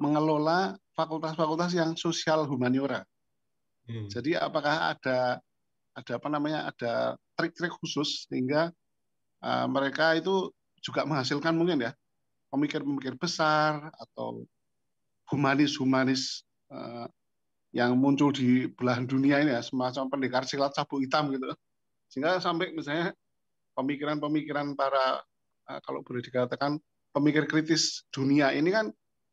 mengelola fakultas-fakultas yang sosial humaniora. Hmm. Jadi apakah ada ada apa namanya ada trik-trik khusus sehingga uh, mereka itu juga menghasilkan mungkin ya pemikir-pemikir besar atau humanis-humanis uh, yang muncul di belahan dunia ini ya semacam pendekar silat sabu hitam gitu sehingga sampai misalnya pemikiran-pemikiran para uh, kalau boleh dikatakan pemikir kritis dunia ini kan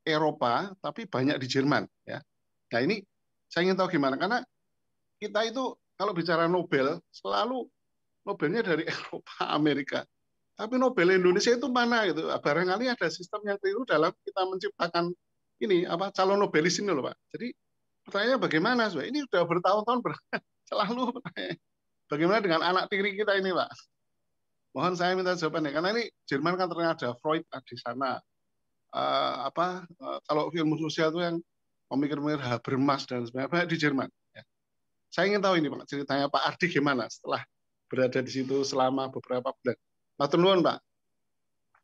Eropa, tapi banyak di Jerman. Ya. Nah ini saya ingin tahu gimana karena kita itu kalau bicara Nobel selalu Nobelnya dari Eropa, Amerika. Tapi Nobel Indonesia itu mana gitu? Nah, barangkali ada sistem yang keliru dalam kita menciptakan ini apa calon Nobelis ini loh pak. Jadi pertanyaannya bagaimana? Sobat? Ini sudah bertahun-tahun ber selalu Bagaimana dengan anak tiri kita ini pak? Mohon saya minta jawabannya karena ini Jerman kan ternyata ada Freud di sana, uh, apa uh, kalau ilmu sosial itu yang pemikir-pemikir Habermas dan sebagainya banyak di Jerman. Ya. Saya ingin tahu ini Pak ceritanya Pak Ardi gimana setelah berada di situ selama beberapa bulan. Matur nuwun Pak.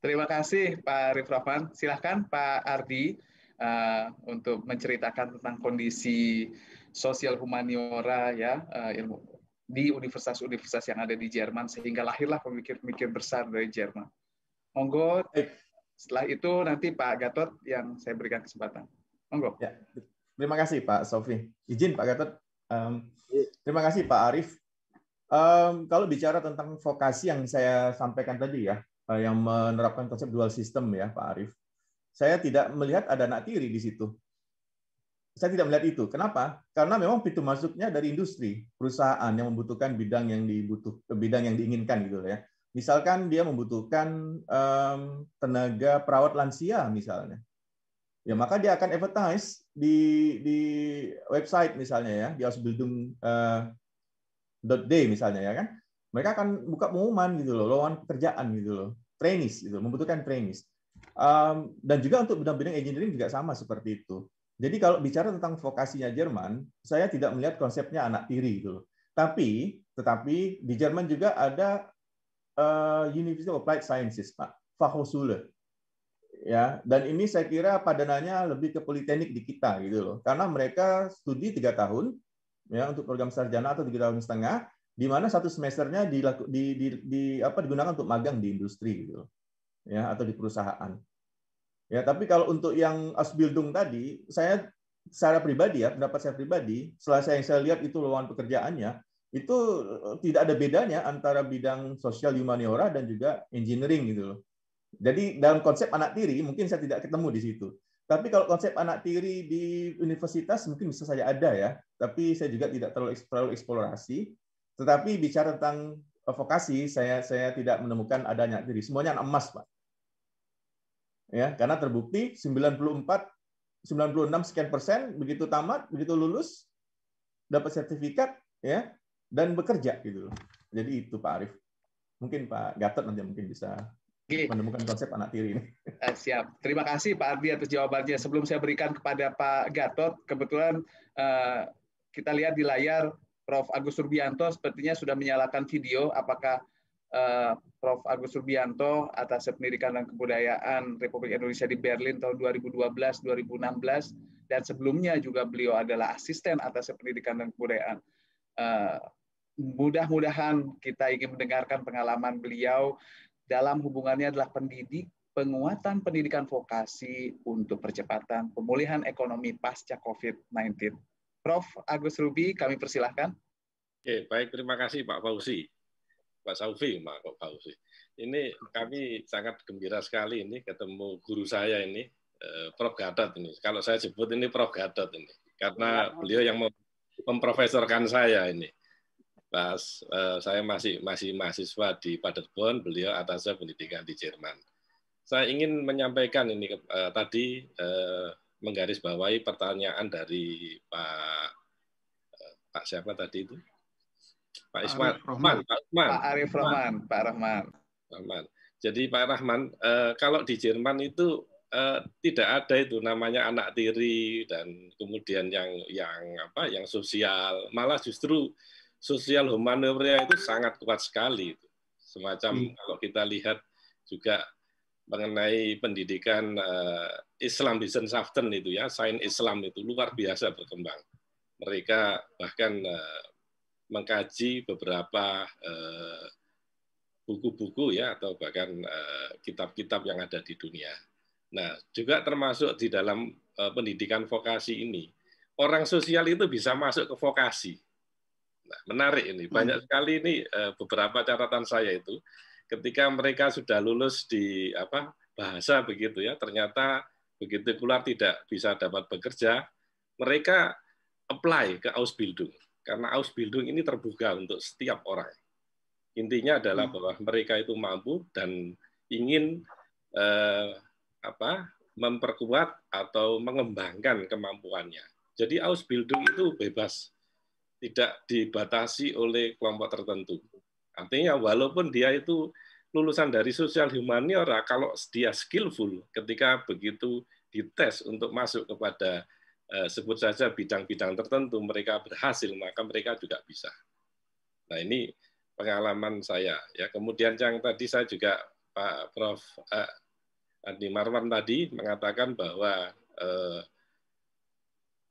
Terima kasih Pak Rifrafan. Silahkan Pak Ardi uh, untuk menceritakan tentang kondisi sosial humaniora ya uh, ilmu di universitas-universitas yang ada di Jerman sehingga lahirlah pemikir-pemikir besar dari Jerman. Monggo. Setelah itu nanti Pak Gatot yang saya berikan kesempatan. Monggo. Ya. Terima kasih Pak Sofi. Izin Pak Gatot. Um, terima kasih Pak Arif. Um, kalau bicara tentang vokasi yang saya sampaikan tadi ya, eh, yang menerapkan konsep dual system ya Pak Arif, saya tidak melihat ada anak tiri di situ. Saya tidak melihat itu. Kenapa? Karena memang pintu masuknya dari industri, perusahaan yang membutuhkan bidang yang dibutuh, eh, bidang yang diinginkan gitu ya. Misalkan dia membutuhkan um, tenaga perawat lansia misalnya, ya maka dia akan advertise di di website misalnya ya di ausbildung uh, eh, day misalnya ya kan mereka akan buka pengumuman gitu loh lowongan pekerjaan gitu loh trainees gitu membutuhkan trainees um, dan juga untuk bidang-bidang engineering juga sama seperti itu jadi kalau bicara tentang vokasinya Jerman saya tidak melihat konsepnya anak tiri gitu loh tapi tetapi di Jerman juga ada uh, University of Applied Sciences, Pak, Fahosule. Ya, dan ini saya kira padanannya lebih ke politeknik di kita gitu loh. Karena mereka studi tiga tahun ya untuk program sarjana atau tiga tahun setengah, di mana satu semesternya dilaku, di, di, di, apa digunakan untuk magang di industri gitu loh. Ya, atau di perusahaan. Ya, tapi kalau untuk yang asbildung tadi, saya secara pribadi ya, pendapat saya pribadi, setelah saya, saya lihat itu lowongan pekerjaannya, itu eh, tidak ada bedanya antara bidang sosial humaniora dan juga engineering gitu loh. Jadi dalam konsep anak tiri mungkin saya tidak ketemu di situ. Tapi kalau konsep anak tiri di universitas mungkin bisa saja ada ya, tapi saya juga tidak terlalu terlalu eksplorasi. Tetapi bicara tentang eh, vokasi, saya saya tidak menemukan adanya tiri. Semuanya anak emas, Pak. Ya, karena terbukti 94 96 sekian persen begitu tamat, begitu lulus dapat sertifikat ya dan bekerja gitu loh. Jadi itu Pak Arif. Mungkin Pak Gatot nanti mungkin bisa Oke. menemukan konsep anak tiri ini. Eh, siap. Terima kasih Pak Ardi atas jawabannya. Sebelum saya berikan kepada Pak Gatot, kebetulan eh, kita lihat di layar Prof. Agus Surbianto sepertinya sudah menyalakan video. Apakah eh, Prof. Agus Surbianto atas Pendidikan dan Kebudayaan Republik Indonesia di Berlin tahun 2012-2016 dan sebelumnya juga beliau adalah asisten atas Pendidikan dan Kebudayaan mudah-mudahan kita ingin mendengarkan pengalaman beliau dalam hubungannya adalah pendidik, penguatan pendidikan vokasi untuk percepatan pemulihan ekonomi pasca COVID-19. Prof. Agus Rubi, kami persilahkan. Oke, baik. Terima kasih Pak Fauzi. Pak Saufi, Pak Fauzi. Ini kami sangat gembira sekali ini ketemu guru saya ini, eh, Prof. Gadat ini. Kalau saya sebut ini Prof. Gadat ini. Karena iya. beliau yang memprofesorkan saya ini pas uh, saya masih masih mahasiswa di Paderborn, beliau atasnya pendidikan di Jerman. Saya ingin menyampaikan ini uh, tadi uh, menggarisbawahi pertanyaan dari Pak uh, Pak siapa tadi itu? Pak Ismail Rahman. Pak Rahman. Pak Arif Rahman, Pak Rahman. Rahman. Jadi Pak Rahman, uh, kalau di Jerman itu uh, tidak ada itu namanya anak tiri dan kemudian yang yang apa yang sosial, malah justru sosial humaniornya itu sangat kuat sekali. Semacam hmm. kalau kita lihat juga mengenai pendidikan uh, Islam di Saften itu ya, sains Islam itu luar biasa berkembang. Mereka bahkan uh, mengkaji beberapa buku eh, buku-buku ya atau bahkan kitab-kitab uh, yang ada di dunia. Nah, juga termasuk di dalam uh, pendidikan vokasi ini. Orang sosial itu bisa masuk ke vokasi Nah, menarik ini. Banyak hmm. sekali ini eh, beberapa catatan saya itu ketika mereka sudah lulus di apa bahasa begitu ya, ternyata begitu keluar tidak bisa dapat bekerja, mereka apply ke Ausbildung karena Ausbildung ini terbuka untuk setiap orang. Intinya adalah hmm. bahwa mereka itu mampu dan ingin eh, apa memperkuat atau mengembangkan kemampuannya. Jadi Ausbildung itu bebas tidak dibatasi oleh kelompok tertentu. Artinya walaupun dia itu lulusan dari sosial humaniora, kalau dia skillful ketika begitu dites untuk masuk kepada eh, sebut saja bidang-bidang tertentu, mereka berhasil, maka mereka juga bisa. Nah ini pengalaman saya. Ya kemudian yang tadi saya juga Pak Prof. Eh, Andi Marwan tadi mengatakan bahwa eh,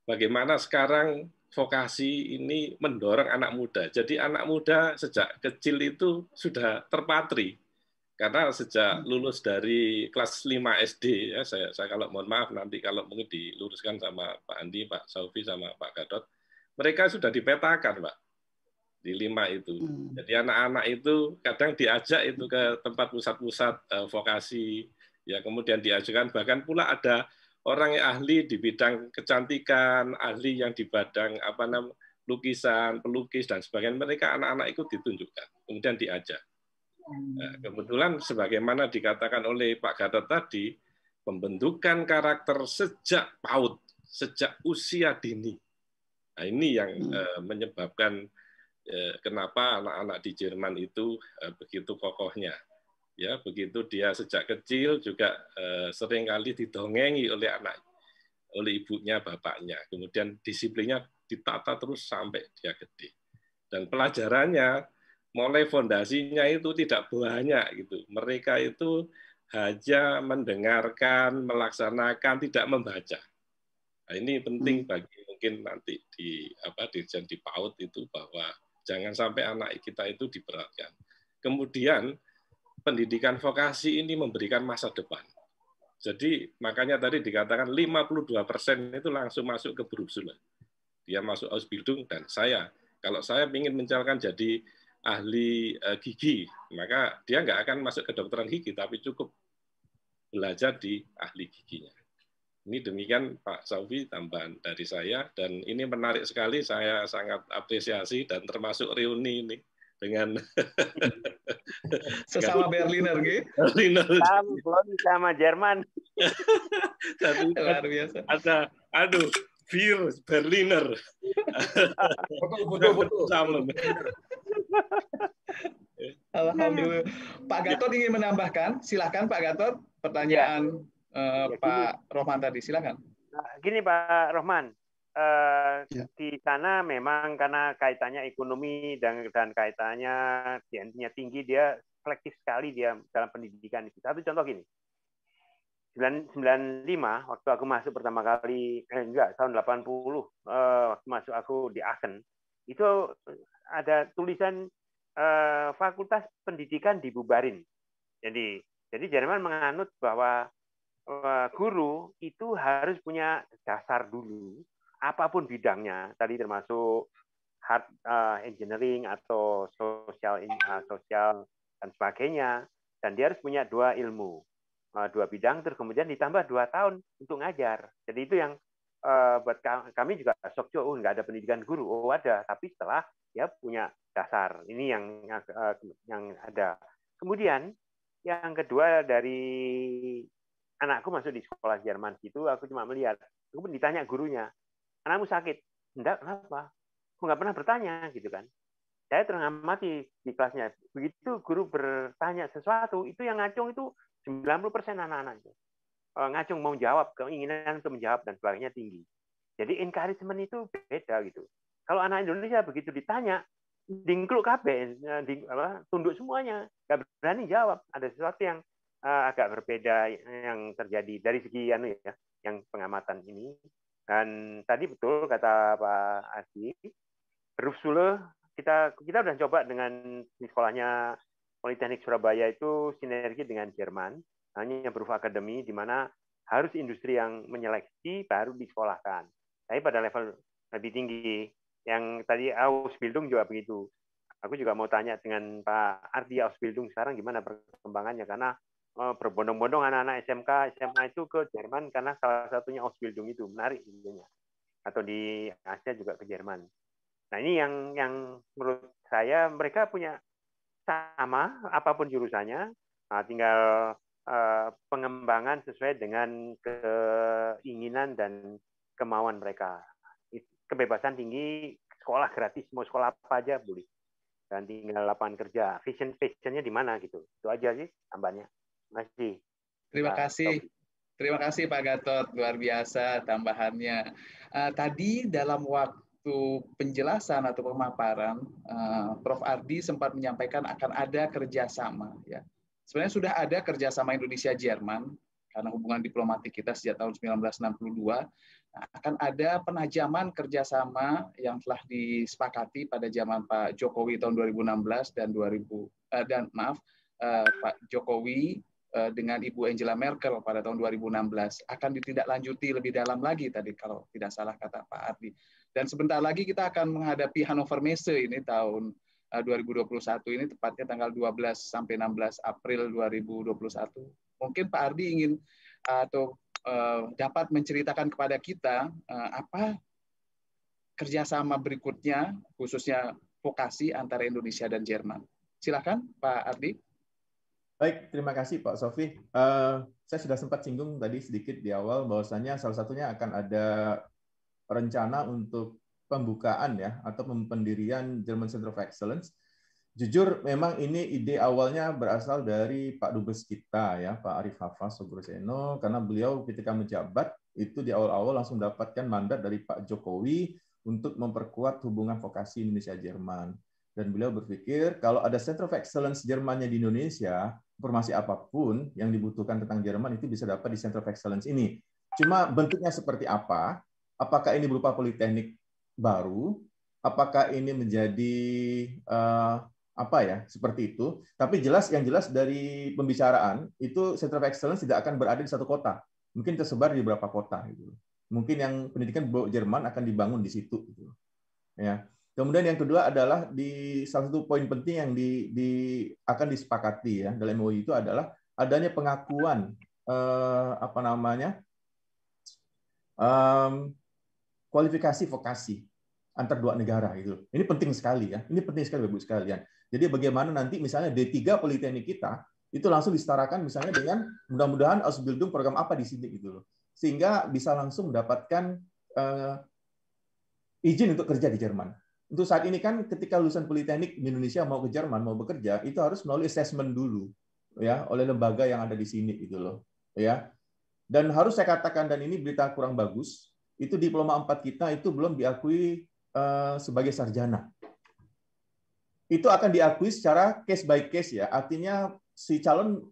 bagaimana sekarang vokasi ini mendorong anak muda. Jadi anak muda sejak kecil itu sudah terpatri. Karena sejak hmm. lulus dari kelas 5 SD, ya, saya, saya kalau mohon maaf nanti kalau mungkin diluruskan sama Pak Andi, Pak Saufi, sama Pak Gadot, mereka sudah dipetakan, Pak, di lima itu. Hmm. Jadi anak-anak itu kadang diajak itu ke tempat pusat-pusat eh, vokasi, ya kemudian diajukan bahkan pula ada orang yang ahli di bidang kecantikan, ahli yang di bidang apa namanya lukisan, pelukis dan sebagainya, mereka anak-anak ikut ditunjukkan, kemudian diajak. Nah, hmm. kebetulan sebagaimana dikatakan oleh Pak Gatot tadi, pembentukan karakter sejak PAUD, sejak usia dini. Nah, ini yang hmm. eh, menyebabkan eh, kenapa anak-anak di Jerman itu eh, begitu kokohnya ya begitu dia sejak kecil juga eh, seringkali didongengi oleh anak oleh ibunya bapaknya kemudian disiplinnya ditata terus sampai dia gede dan pelajarannya mulai fondasinya itu tidak banyak gitu mereka itu hanya mendengarkan melaksanakan tidak membaca nah, ini penting hmm. bagi mungkin nanti di apa dirjen di paut itu bahwa jangan sampai anak kita itu diberatkan kemudian pendidikan vokasi ini memberikan masa depan. Jadi makanya tadi dikatakan 52 persen itu langsung masuk ke Berusula. Dia masuk Ausbildung dan saya, kalau saya ingin menjalankan jadi ahli eh, gigi, maka dia nggak akan masuk ke dokteran gigi, tapi cukup belajar di ahli giginya. Ini demikian Pak Saufi tambahan dari saya dan ini menarik sekali saya sangat apresiasi dan termasuk reuni ini dengan sesama Berliner gitu. Berliner. Ambon sama Jerman. Satu luar kan biasa. Ada aduh Bier Berliner. betul betul betul. Alhamdulillah. Pak Gatot ingin menambahkan, silahkan Pak Gatot pertanyaan ya. Eh, ya, Pak Rohman tadi, silahkan. Nah, gini Pak Rohman, yeah. Ya. di sana memang karena kaitannya ekonomi dan dan kaitannya diantinya tinggi dia selektif sekali dia dalam pendidikan itu. Satu contoh gini. 95 waktu aku masuk pertama kali eh, enggak tahun 80 eh, waktu masuk aku di Aachen itu ada tulisan eh, fakultas pendidikan dibubarin. Jadi jadi Jerman menganut bahwa eh, guru itu harus punya dasar dulu apapun bidangnya, tadi termasuk hard uh, engineering atau sosial uh, eh, sosial dan sebagainya, dan dia harus punya dua ilmu, uh, dua bidang, terus kemudian ditambah dua tahun untuk ngajar. Jadi itu yang uh, buat kami juga shock juga, oh nggak ada pendidikan guru, oh ada, tapi setelah dia punya dasar. Ini yang uh, yang ada. Kemudian yang kedua dari anakku masuk di sekolah Jerman itu aku cuma melihat, aku pun ditanya gurunya, anakmu sakit enggak kenapa aku nggak pernah bertanya gitu kan saya terengamati di kelasnya begitu guru bertanya sesuatu itu yang ngacung itu 90% anak-anak itu eh, ngacung mau jawab keinginan untuk menjawab dan sebagainya tinggi jadi encouragement itu beda gitu kalau anak Indonesia begitu ditanya dingkluk kabeh eh, tunduk semuanya nggak berani jawab ada sesuatu yang eh, agak berbeda yang terjadi dari segi anu ya yang pengamatan ini dan tadi betul kata Pak Adi, sule kita kita sudah coba dengan di sekolahnya Politeknik Surabaya itu sinergi dengan Jerman, hanya berupa akademi di mana harus industri yang menyeleksi baru disekolahkan. Tapi pada level lebih tinggi, yang tadi Ausbildung juga begitu. Aku juga mau tanya dengan Pak Ardi Ausbildung sekarang gimana perkembangannya karena Eh, berbondong-bondong anak-anak SMK, SMA itu ke Jerman karena salah satunya Ausbildung itu menarik intinya. Atau di Asia juga ke Jerman. Nah ini yang yang menurut saya mereka punya sama apapun jurusannya, nah, tinggal eh, pengembangan sesuai dengan keinginan dan kemauan mereka. Kebebasan tinggi, sekolah gratis, mau sekolah apa aja boleh. Dan tinggal lapangan kerja. Vision, visionnya di mana gitu. Itu aja sih tambahnya. Nah, kasih. Terima kasih. Terima kasih Pak Gatot, luar biasa tambahannya. Uh, tadi dalam waktu penjelasan atau pemaparan, uh, Prof. Ardi sempat menyampaikan akan ada kerjasama. Ya. Sebenarnya sudah ada kerjasama Indonesia-Jerman, karena hubungan diplomatik kita sejak tahun 1962, nah, akan ada penajaman kerjasama yang telah disepakati pada zaman Pak Jokowi tahun 2016 dan 2000 uh, eh, dan maaf Pak Jokowi Eh, dengan Ibu Angela Merkel pada tahun 2016 akan ditindaklanjuti lebih dalam lagi tadi kalau tidak salah kata Pak Ardi. Dan sebentar lagi kita akan menghadapi Hannover Messe ini tahun 2021 eh, ini tepatnya tanggal 12 sampai 16 April 2021. Mungkin Pak Ardi ingin atau eh, dapat menceritakan kepada kita apa kerjasama berikutnya khususnya vokasi antara Indonesia dan Jerman. Silakan Pak Ardi. Baik, terima kasih Pak Sofi. Uh, saya sudah sempat singgung tadi sedikit di awal bahwasanya salah satunya akan ada rencana untuk pembukaan ya atau pendirian German Center of Excellence. Jujur memang ini ide awalnya berasal dari Pak Dubes kita ya, Pak Arif Hafaz Sogroseno karena beliau ketika menjabat itu di awal-awal langsung mendapatkan mandat dari Pak Jokowi untuk memperkuat hubungan vokasi Indonesia Jerman dan beliau berpikir kalau ada Center of Excellence Jermannya di Indonesia, informasi apapun yang dibutuhkan tentang Jerman itu bisa dapat di Center of Excellence ini. Cuma bentuknya seperti apa? Apakah ini berupa politeknik baru? Apakah ini menjadi uh, apa ya seperti itu? Tapi jelas yang jelas dari pembicaraan itu Center of Excellence tidak akan berada di satu kota. Mungkin tersebar di beberapa kota gitu. Mungkin yang pendidikan Jerman akan dibangun di situ gitu. Ya. Kemudian yang kedua adalah di salah satu poin penting yang di, di akan disepakati ya dalam MOU e itu adalah adanya pengakuan eh, apa namanya um, kualifikasi vokasi antar dua negara itu. Ini penting sekali ya. Ini penting sekali Bapak sekalian. Jadi bagaimana nanti misalnya D3 politeknik kita itu langsung disetarakan misalnya dengan mudah-mudahan Ausbildung program apa di sini gitu loh. Sehingga bisa langsung mendapatkan eh, izin untuk kerja di Jerman untuk saat ini kan ketika lulusan politeknik di Indonesia mau ke Jerman mau bekerja itu harus melalui assessment dulu ya oleh lembaga yang ada di sini gitu loh ya dan harus saya katakan dan ini berita kurang bagus itu diploma 4 kita itu belum diakui eh, sebagai sarjana itu akan diakui secara case by case ya artinya si calon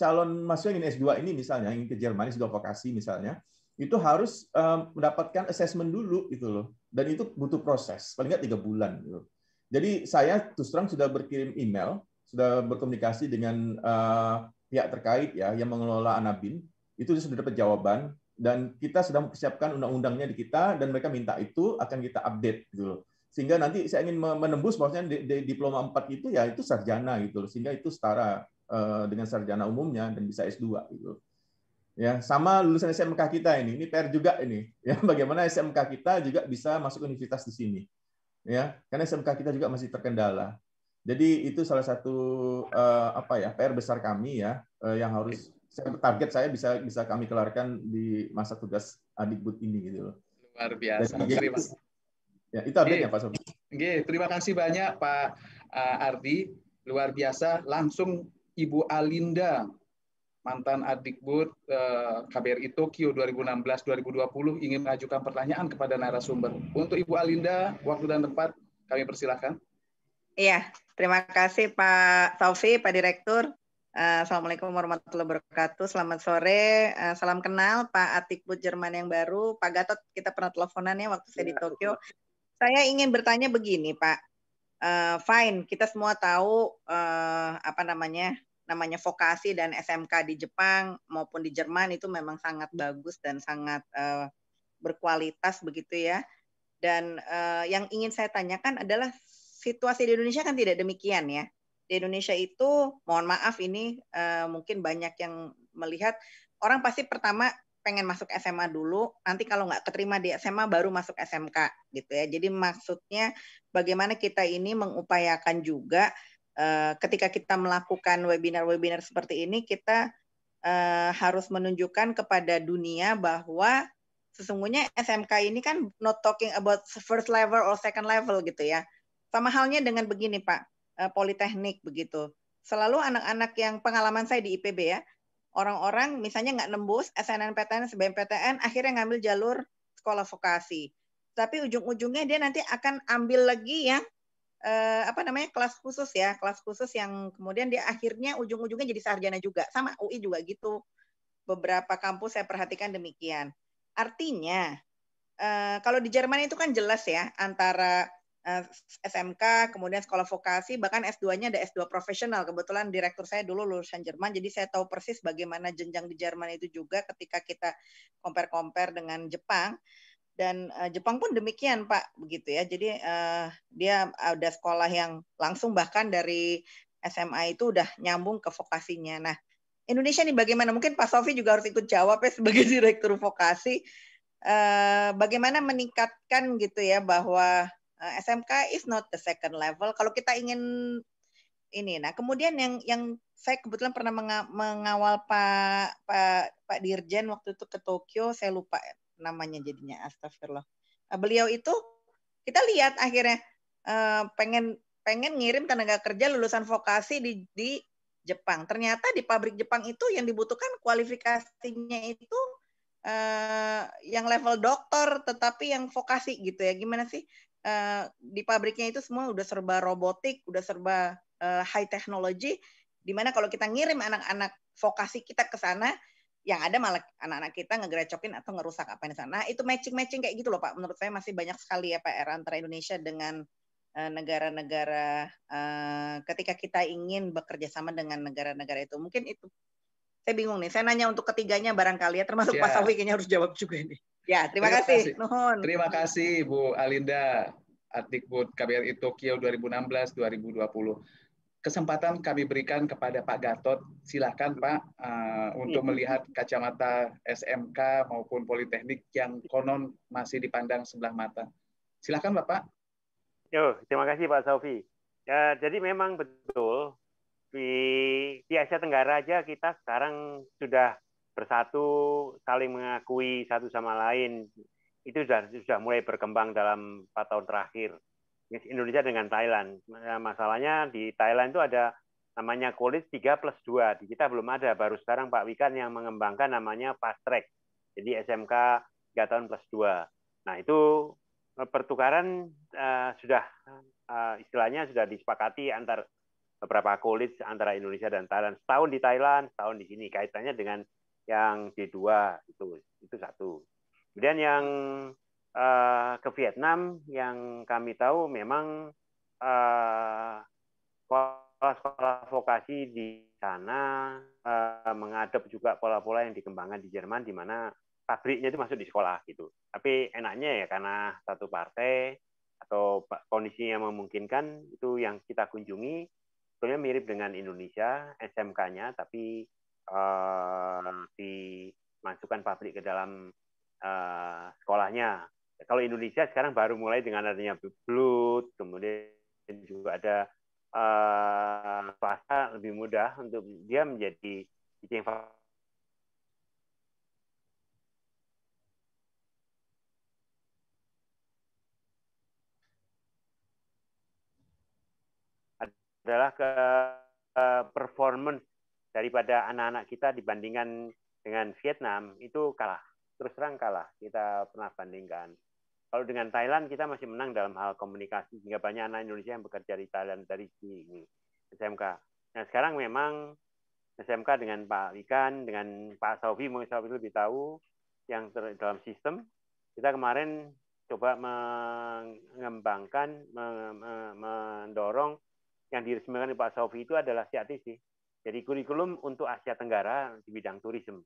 calon mahasiswa yang S2 ini misalnya yang ke Jerman sudah vokasi misalnya itu harus mendapatkan assessment dulu gitu loh dan itu butuh proses paling nggak tiga bulan gitu. Jadi saya terus terang sudah berkirim email, sudah berkomunikasi dengan pihak terkait ya yang mengelola Anabin, itu sudah dapat jawaban dan kita sedang mempersiapkan undang-undangnya di kita dan mereka minta itu akan kita update gitu loh. Sehingga nanti saya ingin menembus maksudnya di, diploma 4 itu ya itu sarjana gitu loh, sehingga itu setara dengan sarjana umumnya dan bisa S2 gitu. Loh ya sama lulusan SMK kita ini ini PR juga ini ya bagaimana SMK kita juga bisa masuk universitas di sini ya karena SMK kita juga masih terkendala jadi itu salah satu uh, apa ya PR besar kami ya uh, yang harus target saya bisa bisa kami keluarkan di masa tugas adik Adikbud ini gitu loh luar biasa jadi, terima itu, ya itu update ya Pak Oke terima kasih banyak Pak eh, Ardi luar biasa langsung Ibu Alinda mantan Adikbud eh, KBRI Tokyo 2016-2020 ingin mengajukan pertanyaan kepada narasumber. Untuk Ibu Alinda, waktu dan tempat kami persilahkan. Iya, terima kasih Pak Taufik, Pak Direktur. Eh, Assalamualaikum warahmatullahi wabarakatuh. Selamat sore. Eh, salam kenal Pak Atikbud Jerman yang baru. Pak Gatot kita pernah teleponan ya waktu saya di iya, Tokyo. Saya ingin bertanya begini Pak. Uh, fine, kita semua tahu uh, apa namanya namanya vokasi dan SMK di Jepang maupun di Jerman itu memang sangat bagus dan sangat uh, berkualitas begitu ya. Dan uh, yang ingin saya tanyakan adalah situasi di Indonesia kan tidak demikian ya. Di Indonesia itu mohon maaf ini uh, mungkin banyak yang melihat orang pasti pertama pengen masuk SMA dulu, nanti kalau nggak keterima di SMA baru masuk SMK gitu ya. Jadi maksudnya bagaimana kita ini mengupayakan juga Eh, ketika kita melakukan webinar-webinar seperti ini kita eh, harus menunjukkan kepada dunia bahwa sesungguhnya SMK ini kan not talking about first level or second level gitu ya. Sama halnya dengan begini Pak, eh, Politeknik begitu. Selalu anak-anak yang pengalaman saya di IPB ya, orang-orang misalnya nggak nembus SNMPTN, SBMPTN, akhirnya ngambil jalur sekolah vokasi. Tapi ujung-ujungnya dia nanti akan ambil lagi yang eh, apa namanya kelas khusus ya kelas khusus yang kemudian dia akhirnya ujung-ujungnya jadi sarjana juga sama UI juga gitu beberapa kampus saya perhatikan demikian artinya eh, kalau di Jerman itu kan jelas ya antara eh, SMK kemudian sekolah vokasi bahkan S2-nya ada S2 profesional kebetulan direktur saya dulu lulusan Jerman jadi saya tahu persis bagaimana jenjang di Jerman itu juga ketika kita compare-compare dengan Jepang dan uh, Jepang pun demikian Pak begitu ya jadi uh, dia ada eh, sekolah yang langsung bahkan dari SMA itu udah nyambung ke vokasinya nah Indonesia nih bagaimana mungkin Pak Sofi juga harus ikut jawab ya sebagai direktur vokasi uh, bagaimana meningkatkan gitu ya bahwa uh, SMK is not the second level kalau kita ingin ini nah kemudian yang yang saya kebetulan pernah mengawal Pak Pak Pak Dirjen waktu itu ke Tokyo saya lupa namanya jadinya astagfirullah. Nah, beliau itu kita lihat akhirnya eh, pengen pengen ngirim tenaga kerja lulusan vokasi di, di Jepang. Ternyata di pabrik Jepang itu yang dibutuhkan kualifikasinya itu eh, yang level dokter, tetapi yang vokasi gitu ya. Gimana sih eh, di pabriknya itu semua udah serba robotik, udah serba eh, high technology. Dimana kalau kita ngirim anak-anak vokasi kita ke sana, yang ada malah anak-anak kita ngegerecokin atau ngerusak apa di sana. Nah, itu matching-matching kayak gitu loh Pak. Menurut saya masih banyak sekali ya PR antara Indonesia dengan eh, negara-negara uh, uh, ketika kita ingin bekerja sama dengan negara-negara itu. Mungkin itu saya bingung nih. Saya nanya untuk ketiganya barangkali ya termasuk ya. Pak Sawi kayaknya harus jawab juga ini. Ya, terima, terima kasih. kasih. Nuhun. Terima kasih Bu Alinda atikbud KBRI Tokyo 2016 2020 kesempatan kami berikan kepada Pak Gatot. silahkan Pak uh, untuk iya. melihat kacamata SMK maupun Politeknik yang konon masih dipandang sebelah mata. Silahkan Bapak. Yo, terima kasih Pak Sofi. Ya, jadi memang betul di, di Asia Tenggara aja kita sekarang sudah bersatu, saling mengakui satu sama lain. Itu sudah sudah mulai berkembang dalam empat tahun terakhir Indonesia dengan Thailand. Nah, masalahnya di Thailand itu ada namanya kulit 3 plus 2. Di kita belum ada, baru sekarang Pak Wikan yang mengembangkan namanya fast track. Jadi SMK 3 tahun plus 2. Nah itu eh, pertukaran uh, sudah uh, istilahnya sudah disepakati antar beberapa kulit antara Indonesia dan Thailand. Setahun di Thailand, setahun di sini. Kaitannya dengan yang D2 itu itu satu. Kemudian yang uh, ke Vietnam yang kami tahu memang sekolah-sekolah eh, uh, vokasi di sana uh, eh, mengadop juga pola-pola yang dikembangkan di Jerman di mana pabriknya itu masuk di sekolah gitu. Tapi enaknya ya karena satu partai atau kondisinya memungkinkan itu yang kita kunjungi sebetulnya mirip dengan Indonesia SMK-nya tapi uh, dimasukkan pabrik ke dalam uh, sekolahnya kalau Indonesia sekarang baru mulai dengan adanya blut, kemudian juga ada uh, lebih mudah untuk dia menjadi yang adalah ke uh, performance daripada anak-anak kita dibandingkan dengan Vietnam itu kalah terus terang kalah kita pernah bandingkan kalau dengan Thailand kita masih menang dalam hal komunikasi hingga banyak anak Indonesia yang bekerja di Thailand dari sini. SMK. Nah sekarang memang SMK dengan Pak Ikan, dengan Pak Sofi, mungkin Sofi lebih tahu yang ter, dalam sistem. Kita kemarin coba mengembangkan, mendorong yang diresmikan Pak Sofi itu adalah CATC. Jadi kurikulum untuk Asia Tenggara di bidang turisme.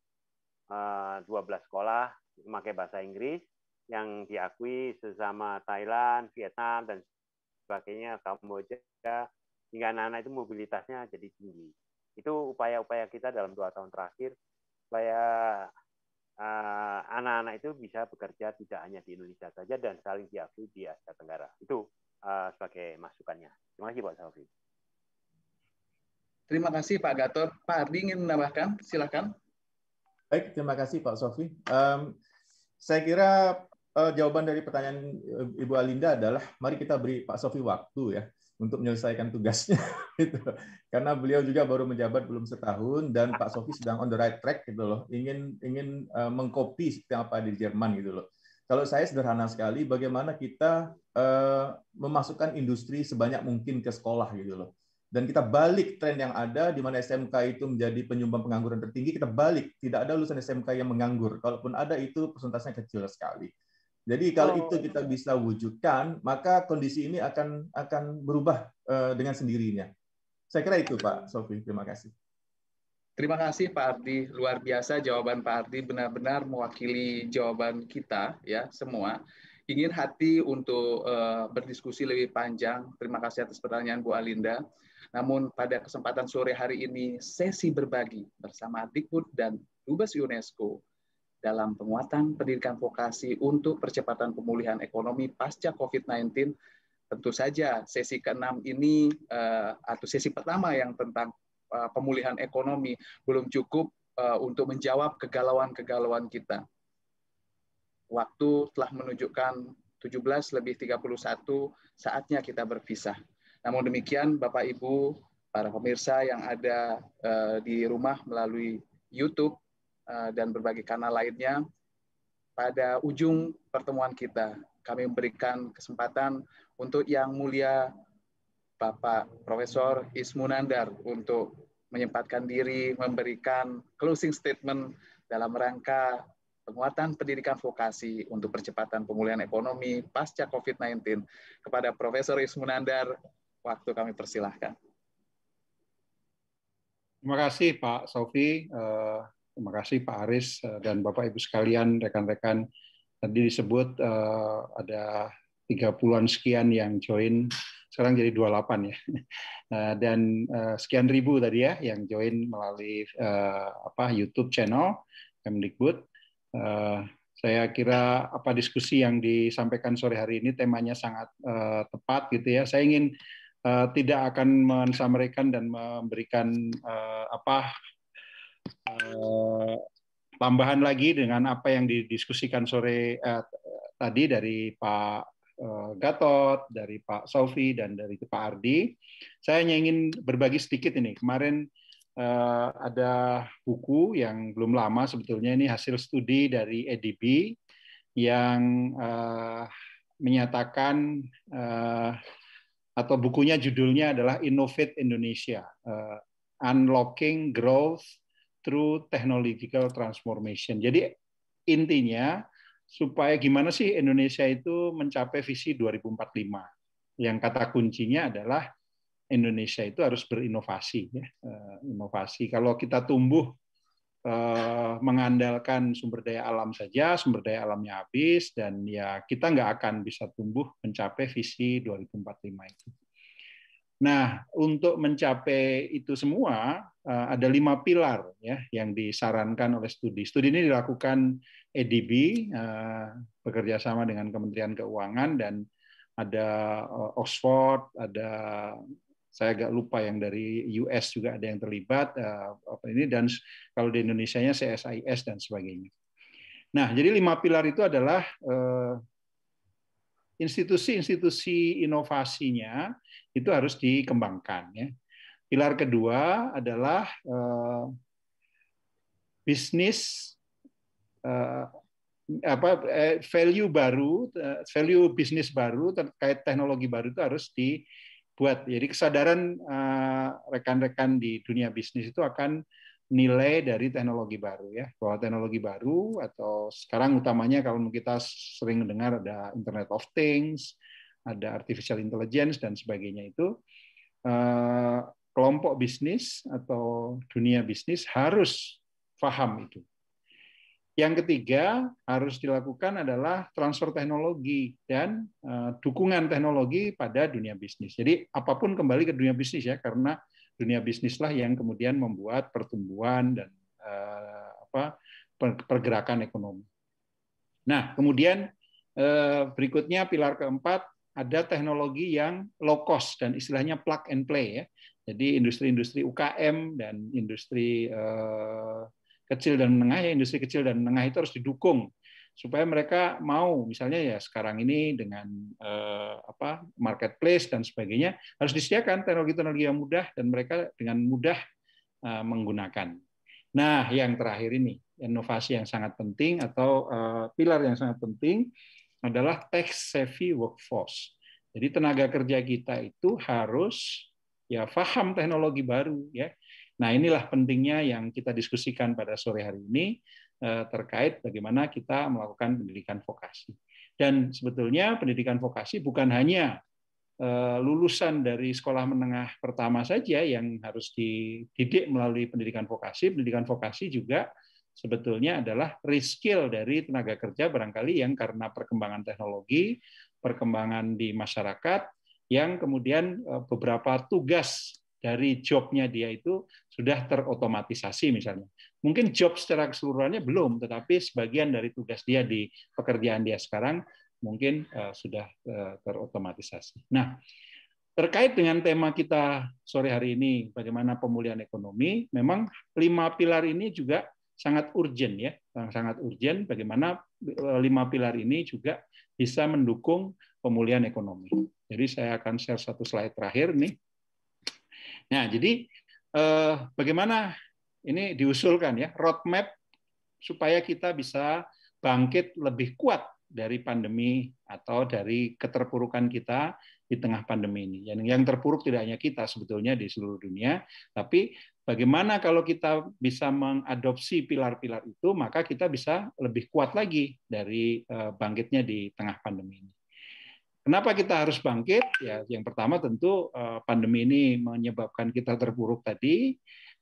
12 eh, sekolah memakai bahasa Inggris, yang diakui sesama Thailand, Vietnam dan sebagainya, Kamboja hingga anak-anak itu mobilitasnya jadi tinggi. Itu upaya-upaya kita dalam dua tahun terakhir supaya anak eh, anak-anak itu bisa bekerja tidak hanya di Indonesia saja dan saling diakui di Asia Tenggara. Itu uh, sebagai masukannya. Terima kasih Pak Salvi. Terima kasih Pak Gatot. Pak Ardi ingin menambahkan, silakan. Baik, terima kasih Pak Sofi. Um, saya kira Eh, jawaban dari pertanyaan eh, Ibu Alinda adalah mari kita beri Pak Sofi waktu ya untuk menyelesaikan tugasnya gitu. Karena beliau juga baru menjabat belum setahun dan Pak Sofi sedang on the right track gitu loh, ingin ingin uh, eh, mengkopi seperti apa di Jerman gitu loh. Kalau saya sederhana sekali bagaimana kita uh, memasukkan industri sebanyak mungkin ke sekolah gitu loh. Dan kita balik tren yang ada di mana SMK itu menjadi penyumbang pengangguran tertinggi, kita balik. Tidak ada lulusan SMK yang menganggur. Kalaupun ada itu persentasenya kecil sekali jadi kalau oh. itu kita bisa wujudkan, maka kondisi ini akan akan berubah eh, dengan sendirinya. Saya kira itu Pak Sofi. Terima kasih. Terima kasih Pak Ardi. Luar biasa jawaban Pak Ardi benar-benar mewakili jawaban kita ya semua. Ingin hati untuk uh, berdiskusi lebih panjang. Terima kasih atas pertanyaan Bu Alinda. Namun pada kesempatan sore hari ini sesi berbagi bersama Dikbud dan Dubes UNESCO dalam penguatan pendidikan vokasi untuk percepatan pemulihan ekonomi pasca COVID-19. Tentu saja sesi ke-6 ini eh, atau sesi pertama yang tentang eh, pemulihan ekonomi belum cukup eh, untuk menjawab kegalauan-kegalauan kita. Waktu telah menunjukkan 17 lebih 31 saatnya kita berpisah. Namun demikian Bapak Ibu, para pemirsa yang ada di rumah melalui YouTube Eh, dan berbagai kanal lainnya. Pada ujung pertemuan kita, kami memberikan kesempatan untuk Yang Mulia Bapak Profesor Ismunandar untuk menyempatkan diri memberikan closing statement dalam rangka penguatan pendidikan vokasi untuk percepatan pemulihan ekonomi pasca COVID-19 kepada Profesor Ismunandar. Waktu kami persilahkan. Terima kasih Pak Sofi. Eh, Terima kasih Pak Aris eh, dan Bapak Ibu sekalian, rekan-rekan. Tadi disebut eh, ada 30-an sekian yang join, sekarang jadi 28 ya. Uh, dan sekian ribu tadi ya yang join melalui apa YouTube channel Kemdikbud. saya kira apa diskusi yang disampaikan sore hari ini temanya sangat tepat gitu ya. Saya ingin tidak akan mensamarkan dan memberikan apa Eh, tambahan lagi dengan apa yang didiskusikan sore eh, tadi dari Pak eh, Gatot, dari Pak Sofi dan dari Pak Ardi. Saya hanya ingin berbagi sedikit ini. Kemarin eh, ada buku yang belum lama sebetulnya ini hasil studi dari EDB yang eh, menyatakan eh, atau bukunya judulnya adalah Innovate Indonesia, eh, Unlocking Growth through technological transformation. Jadi intinya supaya gimana sih Indonesia itu mencapai visi 2045. Yang kata kuncinya adalah Indonesia itu harus berinovasi ya. Eh, inovasi kalau kita tumbuh eh, mengandalkan sumber daya alam saja, sumber daya alamnya habis dan ya kita nggak akan bisa tumbuh mencapai visi 2045 itu. Nah, untuk mencapai itu semua eh, ada lima pilar ya yang disarankan oleh studi. Studi ini dilakukan EDB eh, bekerja sama dengan Kementerian Keuangan dan ada eh, Oxford, ada saya agak lupa yang dari US juga ada yang terlibat apa ini dan kalau di Indonesia nya CSIS dan sebagainya. Nah, jadi lima pilar itu adalah institusi-institusi inovasinya itu harus dikembangkan. Ya. Pilar kedua adalah uh, bisnis uh, apa eh, value baru, value bisnis baru terkait teknologi baru itu harus dibuat. Jadi kesadaran rekan-rekan uh, di dunia bisnis itu akan nilai dari teknologi baru ya bahwa teknologi baru atau sekarang utamanya kalau kita sering dengar ada Internet of Things, ada artificial intelligence dan sebagainya itu eh, kelompok bisnis atau dunia bisnis harus paham itu. Yang ketiga harus dilakukan adalah transfer teknologi dan eh, dukungan teknologi pada dunia bisnis. Jadi apapun kembali ke dunia bisnis ya karena dunia bisnislah yang kemudian membuat pertumbuhan dan uh, apa pergerakan ekonomi. Nah, kemudian eh, berikutnya pilar keempat ada teknologi yang low cost dan istilahnya plug and play ya. Jadi industri-industri UKM dan industri eh, kecil dan menengah ya industri kecil dan menengah itu harus didukung supaya mereka mau misalnya ya sekarang ini dengan eh, apa marketplace dan sebagainya harus disediakan teknologi-teknologi yang mudah dan mereka dengan mudah eh, menggunakan. Nah, yang terakhir ini inovasi yang sangat penting atau eh, pilar yang sangat penting adalah tech savvy workforce. Jadi tenaga kerja kita itu harus ya paham teknologi baru ya. Nah, inilah pentingnya yang kita diskusikan pada sore hari ini Eh, terkait bagaimana kita melakukan pendidikan vokasi. Dan sebetulnya pendidikan vokasi bukan hanya eh, lulusan dari sekolah menengah pertama saja yang harus dididik melalui pendidikan vokasi. Pendidikan vokasi juga sebetulnya adalah reskill dari tenaga kerja barangkali yang karena perkembangan teknologi, perkembangan di masyarakat, yang kemudian eh, beberapa tugas dari jobnya dia itu sudah terotomatisasi misalnya. Mungkin job secara keseluruhannya belum, tetapi sebagian dari tugas dia di pekerjaan dia sekarang mungkin eh, sudah eh, terotomatisasi. Nah, Terkait dengan tema kita sore hari ini, bagaimana pemulihan ekonomi, memang lima pilar ini juga sangat urgent ya, sangat urgent bagaimana eh, lima pilar ini juga bisa mendukung pemulihan ekonomi. Jadi saya akan share satu slide terakhir nih. Nah, jadi bagaimana ini diusulkan ya roadmap supaya kita bisa bangkit lebih kuat dari pandemi atau dari keterpurukan kita di tengah pandemi ini. Yang, yang terpuruk tidak hanya kita sebetulnya di seluruh dunia, tapi bagaimana kalau kita bisa mengadopsi pilar-pilar itu, maka kita bisa lebih kuat lagi dari eh, bangkitnya di tengah pandemi ini. Kenapa kita harus bangkit? Ya, yang pertama tentu eh, pandemi ini menyebabkan kita terpuruk tadi.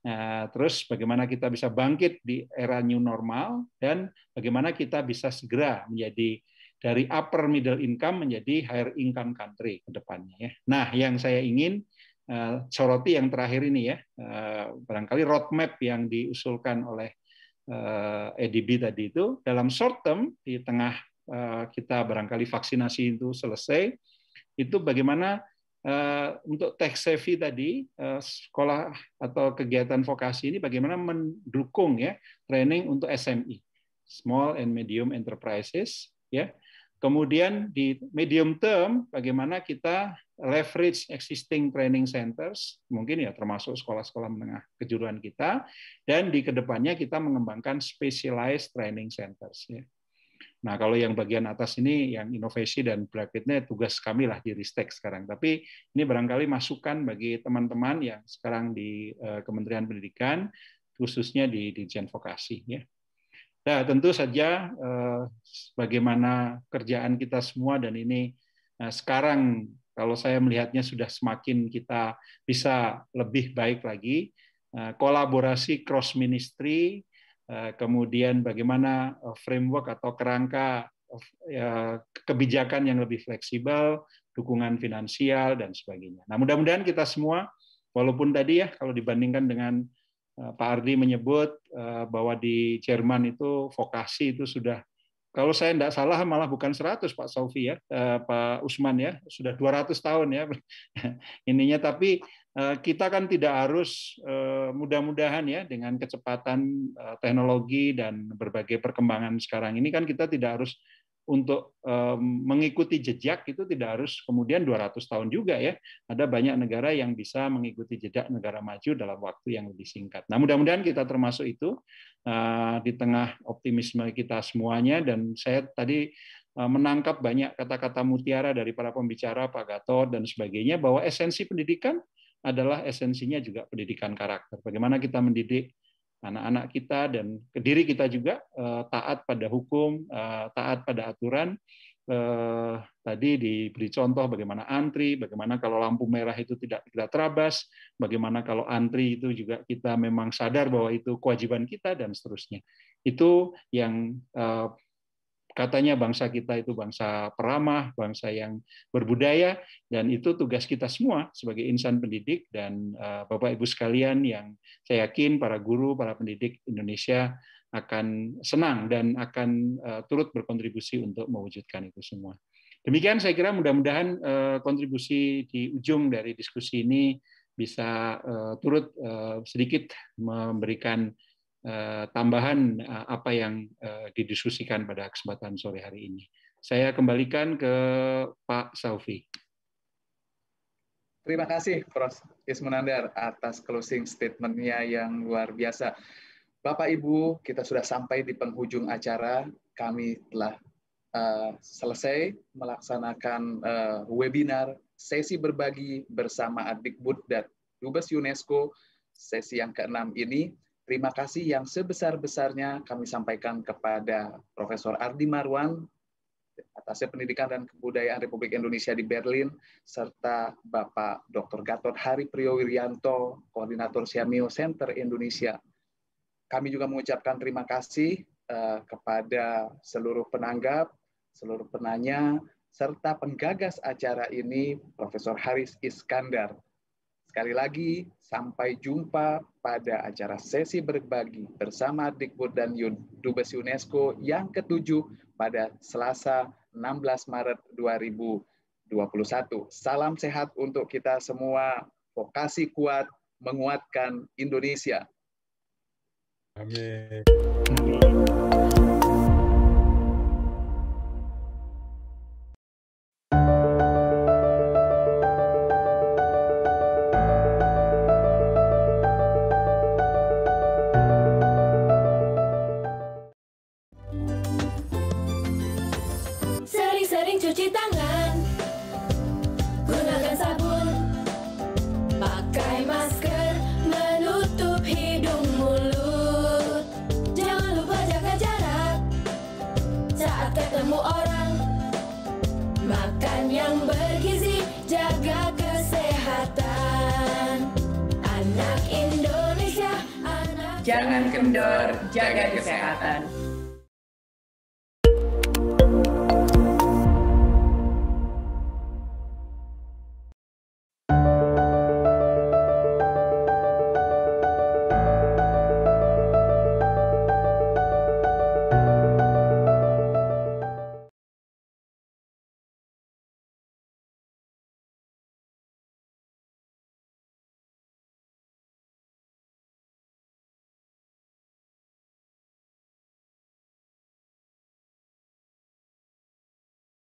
Nah, terus bagaimana kita bisa bangkit di era new normal dan bagaimana kita bisa segera menjadi dari upper middle income menjadi higher income country ke depannya ya. Nah, yang saya ingin eh, soroti yang terakhir ini ya, eh, barangkali roadmap yang diusulkan oleh EDB tadi itu dalam short term di tengah kita barangkali vaksinasi itu selesai, itu bagaimana Eh, untuk tech savvy tadi eh, sekolah atau kegiatan vokasi ini bagaimana mendukung ya training untuk SME small and medium enterprises ya kemudian di medium term bagaimana kita leverage existing training centers mungkin ya termasuk sekolah-sekolah menengah kejuruan kita dan di kedepannya kita mengembangkan specialized training centers ya Nah, kalau yang bagian atas ini, yang inovasi dan bracketnya tugas kami lah di Ristek sekarang. Tapi ini barangkali masukan bagi teman-teman yang sekarang di eh, Kementerian Pendidikan, khususnya di Dirjen Vokasi. Ya. Nah, tentu saja eh, bagaimana kerjaan kita semua dan ini eh, sekarang kalau saya melihatnya sudah semakin kita bisa lebih baik lagi, kolaborasi cross ministry, Eh, kemudian bagaimana eh, framework atau kerangka eh, ya, kebijakan yang lebih fleksibel, dukungan finansial dan sebagainya. Nah, mudah-mudahan kita semua walaupun tadi ya kalau dibandingkan dengan Pak Ardi menyebut bahwa di Jerman itu vokasi itu sudah kalau saya tidak salah malah bukan 100 Pak Sofi ya, eh, Pak Usman ya, sudah 200 tahun ya ininya. Tapi eh, kita kan tidak harus eh, mudah-mudahan ya dengan kecepatan teknologi dan berbagai perkembangan sekarang ini kan kita tidak harus untuk mengikuti jejak itu tidak harus kemudian 200 tahun juga ya. Ada banyak negara yang bisa mengikuti jejak negara maju dalam waktu yang lebih singkat. Nah, mudah-mudahan kita termasuk itu eh, di tengah optimisme kita semuanya dan saya tadi eh, menangkap banyak kata-kata mutiara dari para pembicara Pak Gatot dan sebagainya bahwa esensi pendidikan adalah esensinya juga pendidikan karakter. Bagaimana kita mendidik anak-anak kita dan kediri kita juga eh, taat pada hukum, eh, taat pada aturan. Eh, tadi diberi contoh bagaimana antri, bagaimana kalau lampu merah itu tidak kita terabas, bagaimana kalau antri itu juga kita memang sadar bahwa itu kewajiban kita dan seterusnya. Itu yang Katanya bangsa kita itu bangsa peramah, bangsa yang berbudaya, dan itu tugas kita semua sebagai insan pendidik dan eh, Bapak Ibu sekalian yang saya yakin para guru, para pendidik Indonesia akan senang dan akan eh, turut berkontribusi untuk mewujudkan itu semua. Demikian saya kira mudah-mudahan eh, kontribusi di ujung dari diskusi ini bisa turut sedikit memberikan Eh, tambahan eh, apa yang eh, didiskusikan pada kesempatan sore hari ini. Saya kembalikan ke Pak Saufi. Terima kasih, Prof. Ismunandar, atas closing statement-nya yang luar biasa. Bapak Ibu, kita sudah sampai di penghujung acara. Kami telah uh, selesai melaksanakan uh, webinar sesi berbagi bersama Adikbud dan Dubes UNESCO sesi yang ke keenam ini Terima kasih yang sebesar-besarnya kami sampaikan kepada Profesor Ardi Marwan, atasnya Pendidikan dan Kebudayaan Republik Indonesia di Berlin, serta Bapak Dr. Gatot Hari Priowirianto, Koordinator Siamio Center Indonesia. Kami juga mengucapkan terima kasih eh, kepada seluruh penanggap, seluruh penanya, serta penggagas acara ini, Profesor Haris Iskandar. Sekali lagi, sampai jumpa pada acara sesi berbagi bersama Dikbud dan Dubes UNESCO yang ketujuh pada Selasa 16 Maret 2021. Salam sehat untuk kita semua, vokasi kuat, menguatkan Indonesia. Amin. Amin.